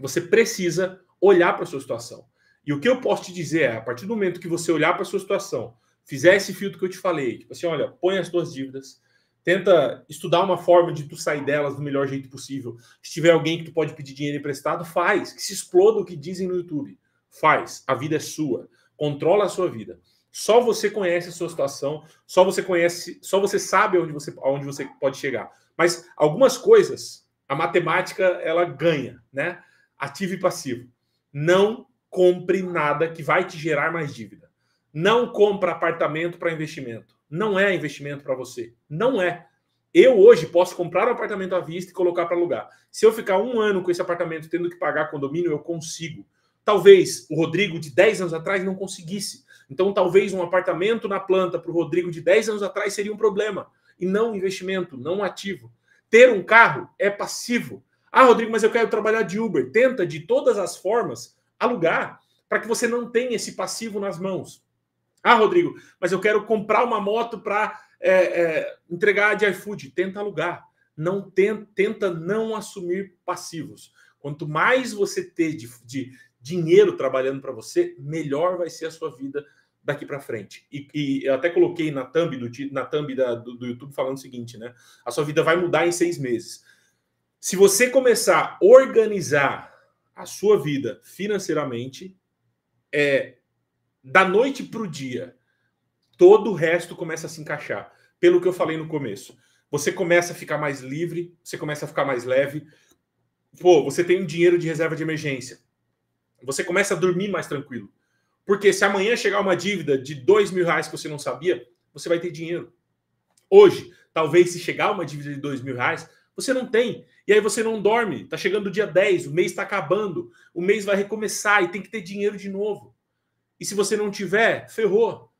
você precisa olhar para a sua situação. E o que eu posso te dizer é, a partir do momento que você olhar para a sua situação, fizer esse filtro que eu te falei, tipo assim, olha, põe as suas dívidas, tenta estudar uma forma de tu sair delas do melhor jeito possível. Se tiver alguém que tu pode pedir dinheiro emprestado, faz, que se exploda o que dizem no YouTube. Faz, a vida é sua, controla a sua vida. Só você conhece a sua situação, só você conhece, só você sabe onde você, onde você pode chegar. Mas algumas coisas, a matemática ela ganha, né? Ativo e passivo. Não compre nada que vai te gerar mais dívida. Não compra apartamento para investimento. Não é investimento para você. Não é. Eu hoje posso comprar um apartamento à vista e colocar para alugar. Se eu ficar um ano com esse apartamento tendo que pagar condomínio, eu consigo. Talvez o Rodrigo de 10 anos atrás não conseguisse. Então, talvez um apartamento na planta para o Rodrigo de 10 anos atrás seria um problema, e não investimento, não ativo. Ter um carro é passivo. Ah, Rodrigo, mas eu quero trabalhar de Uber. Tenta, de todas as formas, alugar para que você não tenha esse passivo nas mãos. Ah, Rodrigo, mas eu quero comprar uma moto para é, é, entregar de iFood. Tenta alugar. Não tenta, tenta não assumir passivos. Quanto mais você ter de, de, dinheiro trabalhando para você, melhor vai ser a sua vida daqui para frente. E, e, eu até coloquei na thumb do na thumb da, do, do YouTube falando o seguinte, né? A sua vida vai mudar em seis meses. Se você começar a organizar a sua vida financeiramente, é da noite para o dia, todo o resto começa a se encaixar. Pelo que eu falei no começo, você começa a ficar mais livre, você começa a ficar mais leve. Pô, você tem um dinheiro de reserva de emergência você começa a dormir mais tranquilo. Porque se amanhã chegar uma dívida de dois mil reais que você não sabia, você vai ter dinheiro. Hoje, talvez se chegar uma dívida de dois mil reais, você não tem. E aí você não dorme. Tá chegando o dia 10, o mês está acabando, o mês vai recomeçar e tem que ter dinheiro de novo. E se você não tiver, ferrou.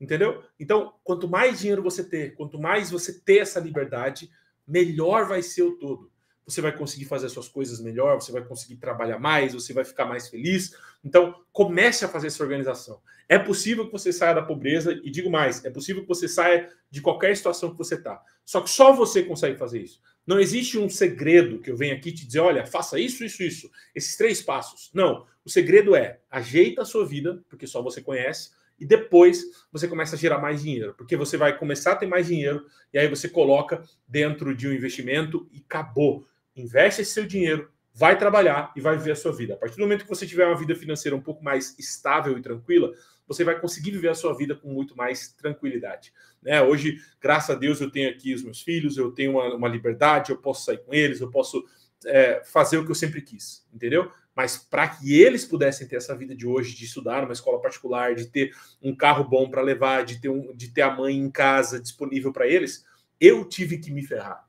Entendeu? Então, quanto mais dinheiro você ter, quanto mais você ter essa liberdade, melhor vai ser o todo você vai conseguir fazer as suas coisas melhor, você vai conseguir trabalhar mais, você vai ficar mais feliz. Então, comece a fazer essa organização. É possível que você saia da pobreza, e digo mais, é possível que você saia de qualquer situação que você está. Só que só você consegue fazer isso. Não existe um segredo que eu venha aqui te dizer, olha, faça isso, isso, isso, esses três passos. Não. O segredo é ajeita a sua vida, porque só você conhece, e depois você começa a gerar mais dinheiro, porque você vai começar a ter mais dinheiro e aí você coloca dentro de um investimento e acabou investe esse seu dinheiro, vai trabalhar e vai viver a sua vida. A partir do momento que você tiver uma vida financeira um pouco mais estável e tranquila, você vai conseguir viver a sua vida com muito mais tranquilidade. Né? Hoje, graças a Deus, eu tenho aqui os meus filhos, eu tenho uma, uma liberdade, eu posso sair com eles, eu posso é, fazer o que eu sempre quis, entendeu? Mas para que eles pudessem ter essa vida de hoje, de estudar numa escola particular, de ter um carro bom para levar, de ter, um, de ter a mãe em casa disponível para eles, eu tive que me ferrar.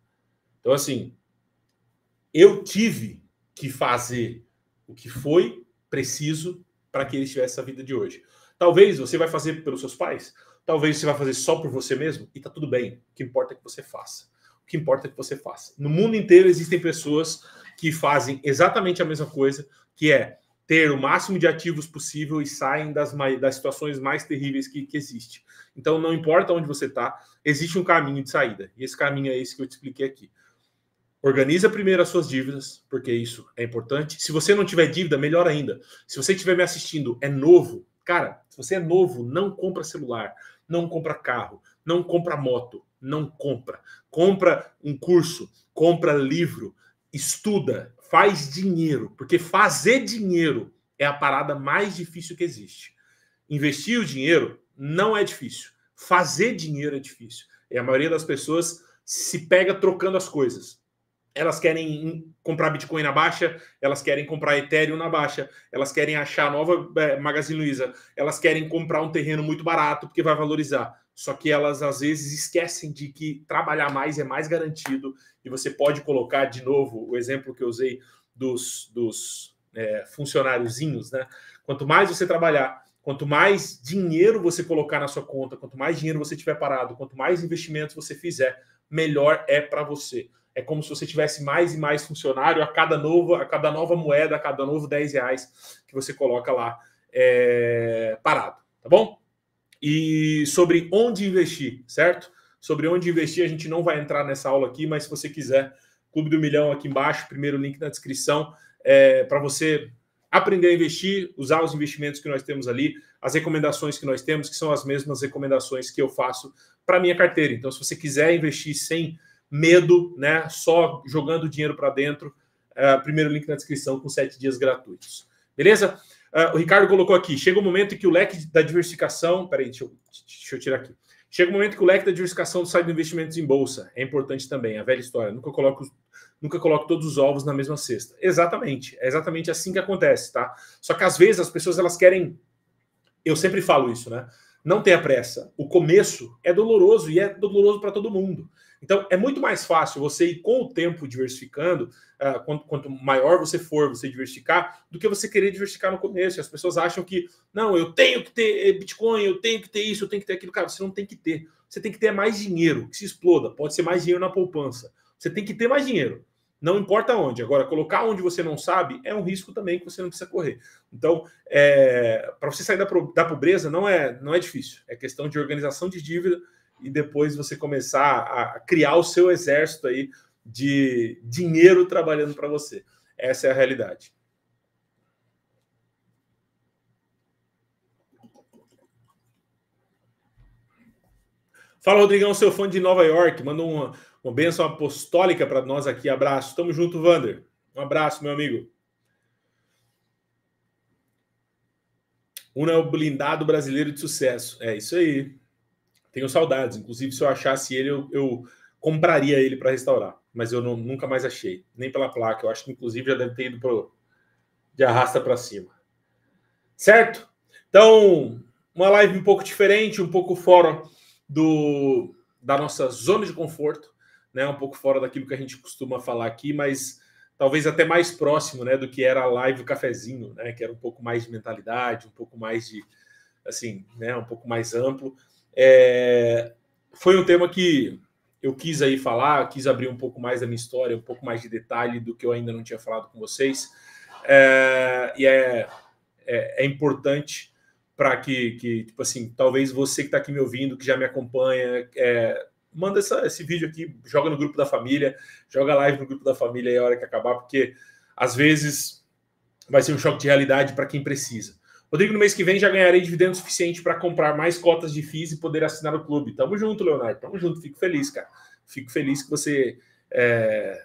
Então, assim, eu tive que fazer o que foi preciso para que ele tivesse a vida de hoje. Talvez você vai fazer pelos seus pais, talvez você vai fazer só por você mesmo e tá tudo bem. O que importa é que você faça. O que importa é que você faça. No mundo inteiro existem pessoas que fazem exatamente a mesma coisa, que é ter o máximo de ativos possível e saem das, das situações mais terríveis que, que existe. Então, não importa onde você está, existe um caminho de saída. E esse caminho é esse que eu te expliquei aqui. Organiza primeiro as suas dívidas, porque isso é importante. Se você não tiver dívida, melhor ainda. Se você estiver me assistindo, é novo. Cara, se você é novo, não compra celular, não compra carro, não compra moto, não compra. Compra um curso, compra livro, estuda, faz dinheiro, porque fazer dinheiro é a parada mais difícil que existe. Investir o dinheiro não é difícil. Fazer dinheiro é difícil. E a maioria das pessoas se pega trocando as coisas elas querem comprar Bitcoin na baixa, elas querem comprar Ethereum na baixa, elas querem achar nova é, Magazine Luiza, elas querem comprar um terreno muito barato porque vai valorizar. Só que elas às vezes esquecem de que trabalhar mais é mais garantido e você pode colocar de novo o exemplo que eu usei dos, dos é, funcionáriozinhos, né? Quanto mais você trabalhar, quanto mais dinheiro você colocar na sua conta, quanto mais dinheiro você tiver parado, quanto mais investimentos você fizer, melhor é para você é como se você tivesse mais e mais funcionário a cada nova, a cada nova moeda, a cada novo 10 reais que você coloca lá é, parado, tá bom? E sobre onde investir, certo? Sobre onde investir, a gente não vai entrar nessa aula aqui, mas se você quiser, Clube do Milhão aqui embaixo, primeiro link na descrição, é, para você aprender a investir, usar os investimentos que nós temos ali, as recomendações que nós temos, que são as mesmas recomendações que eu faço para minha carteira. Então, se você quiser investir sem medo, né? Só jogando dinheiro para dentro. Uh, primeiro link na descrição com sete dias gratuitos. Beleza? Uh, o Ricardo colocou aqui: chega o um momento que o leque da diversificação. Peraí, deixa eu, deixa eu tirar aqui. Chega o um momento que o leque da diversificação sai do investimentos em bolsa. É importante também, a velha história. Nunca coloco, nunca coloco todos os ovos na mesma cesta. Exatamente. É exatamente assim que acontece, tá? Só que às vezes as pessoas elas querem. Eu sempre falo isso, né? Não tenha pressa. O começo é doloroso e é doloroso para todo mundo. Então, é muito mais fácil você ir com o tempo diversificando, uh, quanto, quanto, maior você for você diversificar, do que você querer diversificar no começo. As pessoas acham que, não, eu tenho que ter eh, Bitcoin, eu tenho que ter isso, eu tenho que ter aquilo. Cara, você não tem que ter. Você tem que ter mais dinheiro, que se exploda. Pode ser mais dinheiro na poupança. Você tem que ter mais dinheiro. Não importa onde. Agora, colocar onde você não sabe é um risco também que você não precisa correr. Então, é, eh, para você sair da, da pobreza, não é, não é difícil. É questão de organização de dívida e depois você começar a criar o seu exército aí de dinheiro trabalhando para você. Essa é a realidade. Fala, Rodrigão, seu fã de Nova York. Manda uma, uma bênção apostólica para nós aqui. Abraço. Tamo junto, Vander. Um abraço, meu amigo. Uno é o blindado brasileiro de sucesso. É isso aí. Tenho saudades. Inclusive, se eu achasse ele, eu, eu compraria ele para restaurar. Mas eu não, nunca mais achei. Nem pela placa. Eu acho que, inclusive, já deve ter ido pro, de arrasta para cima. Certo? Então, uma live um pouco diferente, um pouco fora do, da nossa zona de conforto, né? Um pouco fora daquilo que a gente costuma falar aqui, mas talvez até mais próximo, né, do que era a live o cafezinho, né, que era um pouco mais de mentalidade, um pouco mais de assim, né, um pouco mais amplo. É, foi um tema que eu quis aí falar, quis abrir um pouco mais da minha história, um pouco mais de detalhe do que eu ainda não tinha falado com vocês. É, e é, é, é importante para que, que, tipo assim, talvez você que está aqui me ouvindo, que já me acompanha, é, manda essa, esse vídeo aqui, joga no grupo da família, joga live no grupo da família aí a hora que acabar, porque às vezes vai ser um choque de realidade para quem precisa. Rodrigo, no mês que vem já ganharei dividendo suficiente para comprar mais cotas de FIIs e poder assinar o clube. Tamo junto, Leonardo. Tamo junto. Fico feliz, cara. Fico feliz que você é,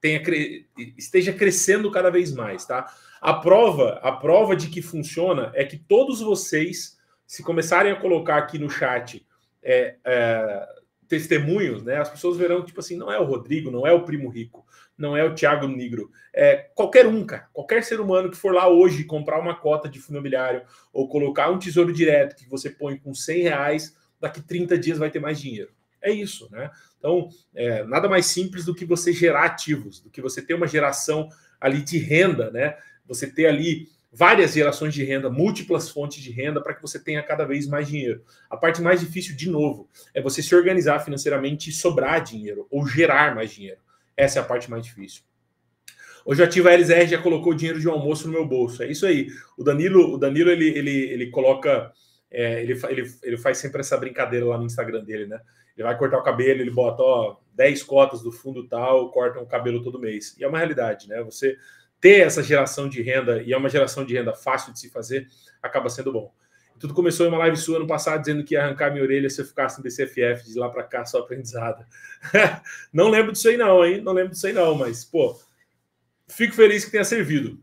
tenha cre... esteja crescendo cada vez mais, tá? A prova, a prova de que funciona é que todos vocês, se começarem a colocar aqui no chat é, é, testemunhos, né? As pessoas verão tipo assim, não é o Rodrigo, não é o primo rico, não é o Thiago Negro. É qualquer um, cara. Qualquer ser humano que for lá hoje comprar uma cota de fundo imobiliário ou colocar um tesouro direto que você põe com 100 reais, daqui 30 dias vai ter mais dinheiro. É isso, né? Então, é, nada mais simples do que você gerar ativos, do que você ter uma geração ali de renda, né? Você ter ali várias gerações de renda, múltiplas fontes de renda para que você tenha cada vez mais dinheiro. A parte mais difícil, de novo, é você se organizar financeiramente e sobrar dinheiro ou gerar mais dinheiro. Essa é a parte mais difícil. Hoje ativo a LZR já colocou dinheiro de um almoço no meu bolso. É isso aí. O Danilo, o Danilo ele, ele, ele coloca. É, ele, ele, ele faz sempre essa brincadeira lá no Instagram dele, né? Ele vai cortar o cabelo, ele bota ó, 10 cotas do fundo tal, cortam o cabelo todo mês. E é uma realidade, né? Você ter essa geração de renda, e é uma geração de renda fácil de se fazer, acaba sendo bom. Tudo começou em uma live sua ano passado dizendo que ia arrancar minha orelha se eu ficasse no BCFF, de lá para cá só aprendizada. não lembro disso aí não, hein? Não lembro disso aí não, mas pô, fico feliz que tenha servido.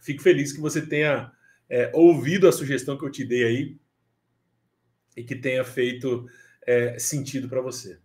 Fico feliz que você tenha é, ouvido a sugestão que eu te dei aí e que tenha feito é, sentido para você.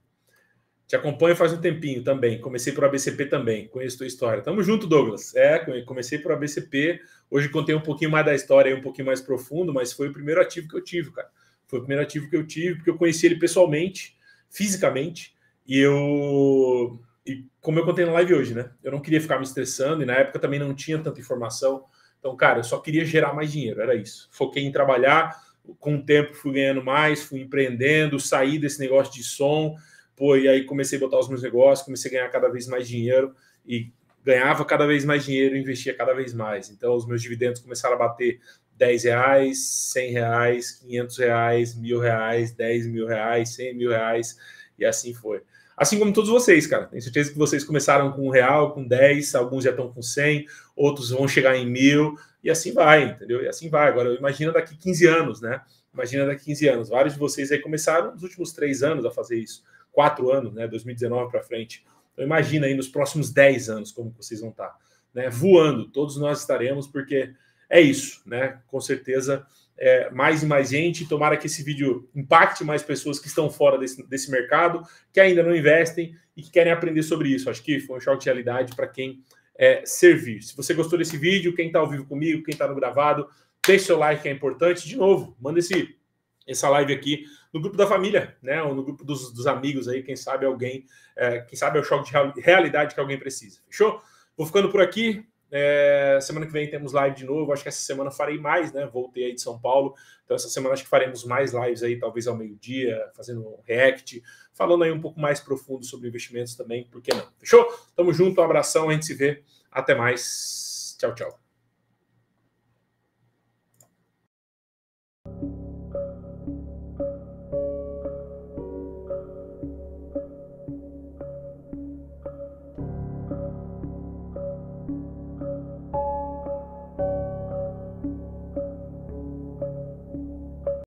Te acompanho faz um tempinho também. Comecei por ABCP também. Conheço tua história. Tamo junto, Douglas. É, comecei por ABCP. Hoje contei um pouquinho mais da história, um pouquinho mais profundo, mas foi o primeiro ativo que eu tive, cara. Foi o primeiro ativo que eu tive, porque eu conheci ele pessoalmente, fisicamente, e eu. E como eu contei na live hoje, né? Eu não queria ficar me estressando, e na época também não tinha tanta informação. Então, cara, eu só queria gerar mais dinheiro, era isso. Foquei em trabalhar, com o tempo fui ganhando mais, fui empreendendo, saí desse negócio de som, pô, e aí comecei a botar os meus negócios, comecei a ganhar cada vez mais dinheiro e ganhava cada vez mais dinheiro, investia cada vez mais. Então, os meus dividendos começaram a bater 10 reais, 100 reais, 500 reais, mil reais, 10 mil reais, 100 mil reais, e assim foi. Assim como todos vocês, cara. Tenho certeza que vocês começaram com um real, com 10, alguns já estão com 100, outros vão chegar em mil, e assim vai, entendeu? E assim vai. Agora, imagina daqui 15 anos, né? Imagina daqui 15 anos. Vários de vocês aí começaram nos últimos três anos a fazer isso, quatro anos, né? 2019 para frente. Então imagina aí nos próximos 10 anos como vocês vão estar, tá, né? Voando, todos nós estaremos, porque é isso, né? Com certeza, é, mais e mais gente. Tomara que esse vídeo impacte mais pessoas que estão fora desse, desse mercado, que ainda não investem e que querem aprender sobre isso. Acho que foi um choque de realidade para quem é, servir. Se você gostou desse vídeo, quem está ao vivo comigo, quem está no gravado, deixe seu like que é importante. De novo, manda esse, essa live aqui no grupo da família, né? Ou no grupo dos, dos amigos aí, quem sabe alguém, é, quem sabe é o choque de realidade que alguém precisa. Fechou? Vou ficando por aqui. É, semana que vem temos live de novo. Acho que essa semana farei mais, né? Voltei aí de São Paulo. Então, essa semana acho que faremos mais lives aí, talvez ao meio-dia, fazendo um react, falando aí um pouco mais profundo sobre investimentos também, por que não? Fechou? Tamo junto, um abração, a gente se vê. Até mais. Tchau, tchau.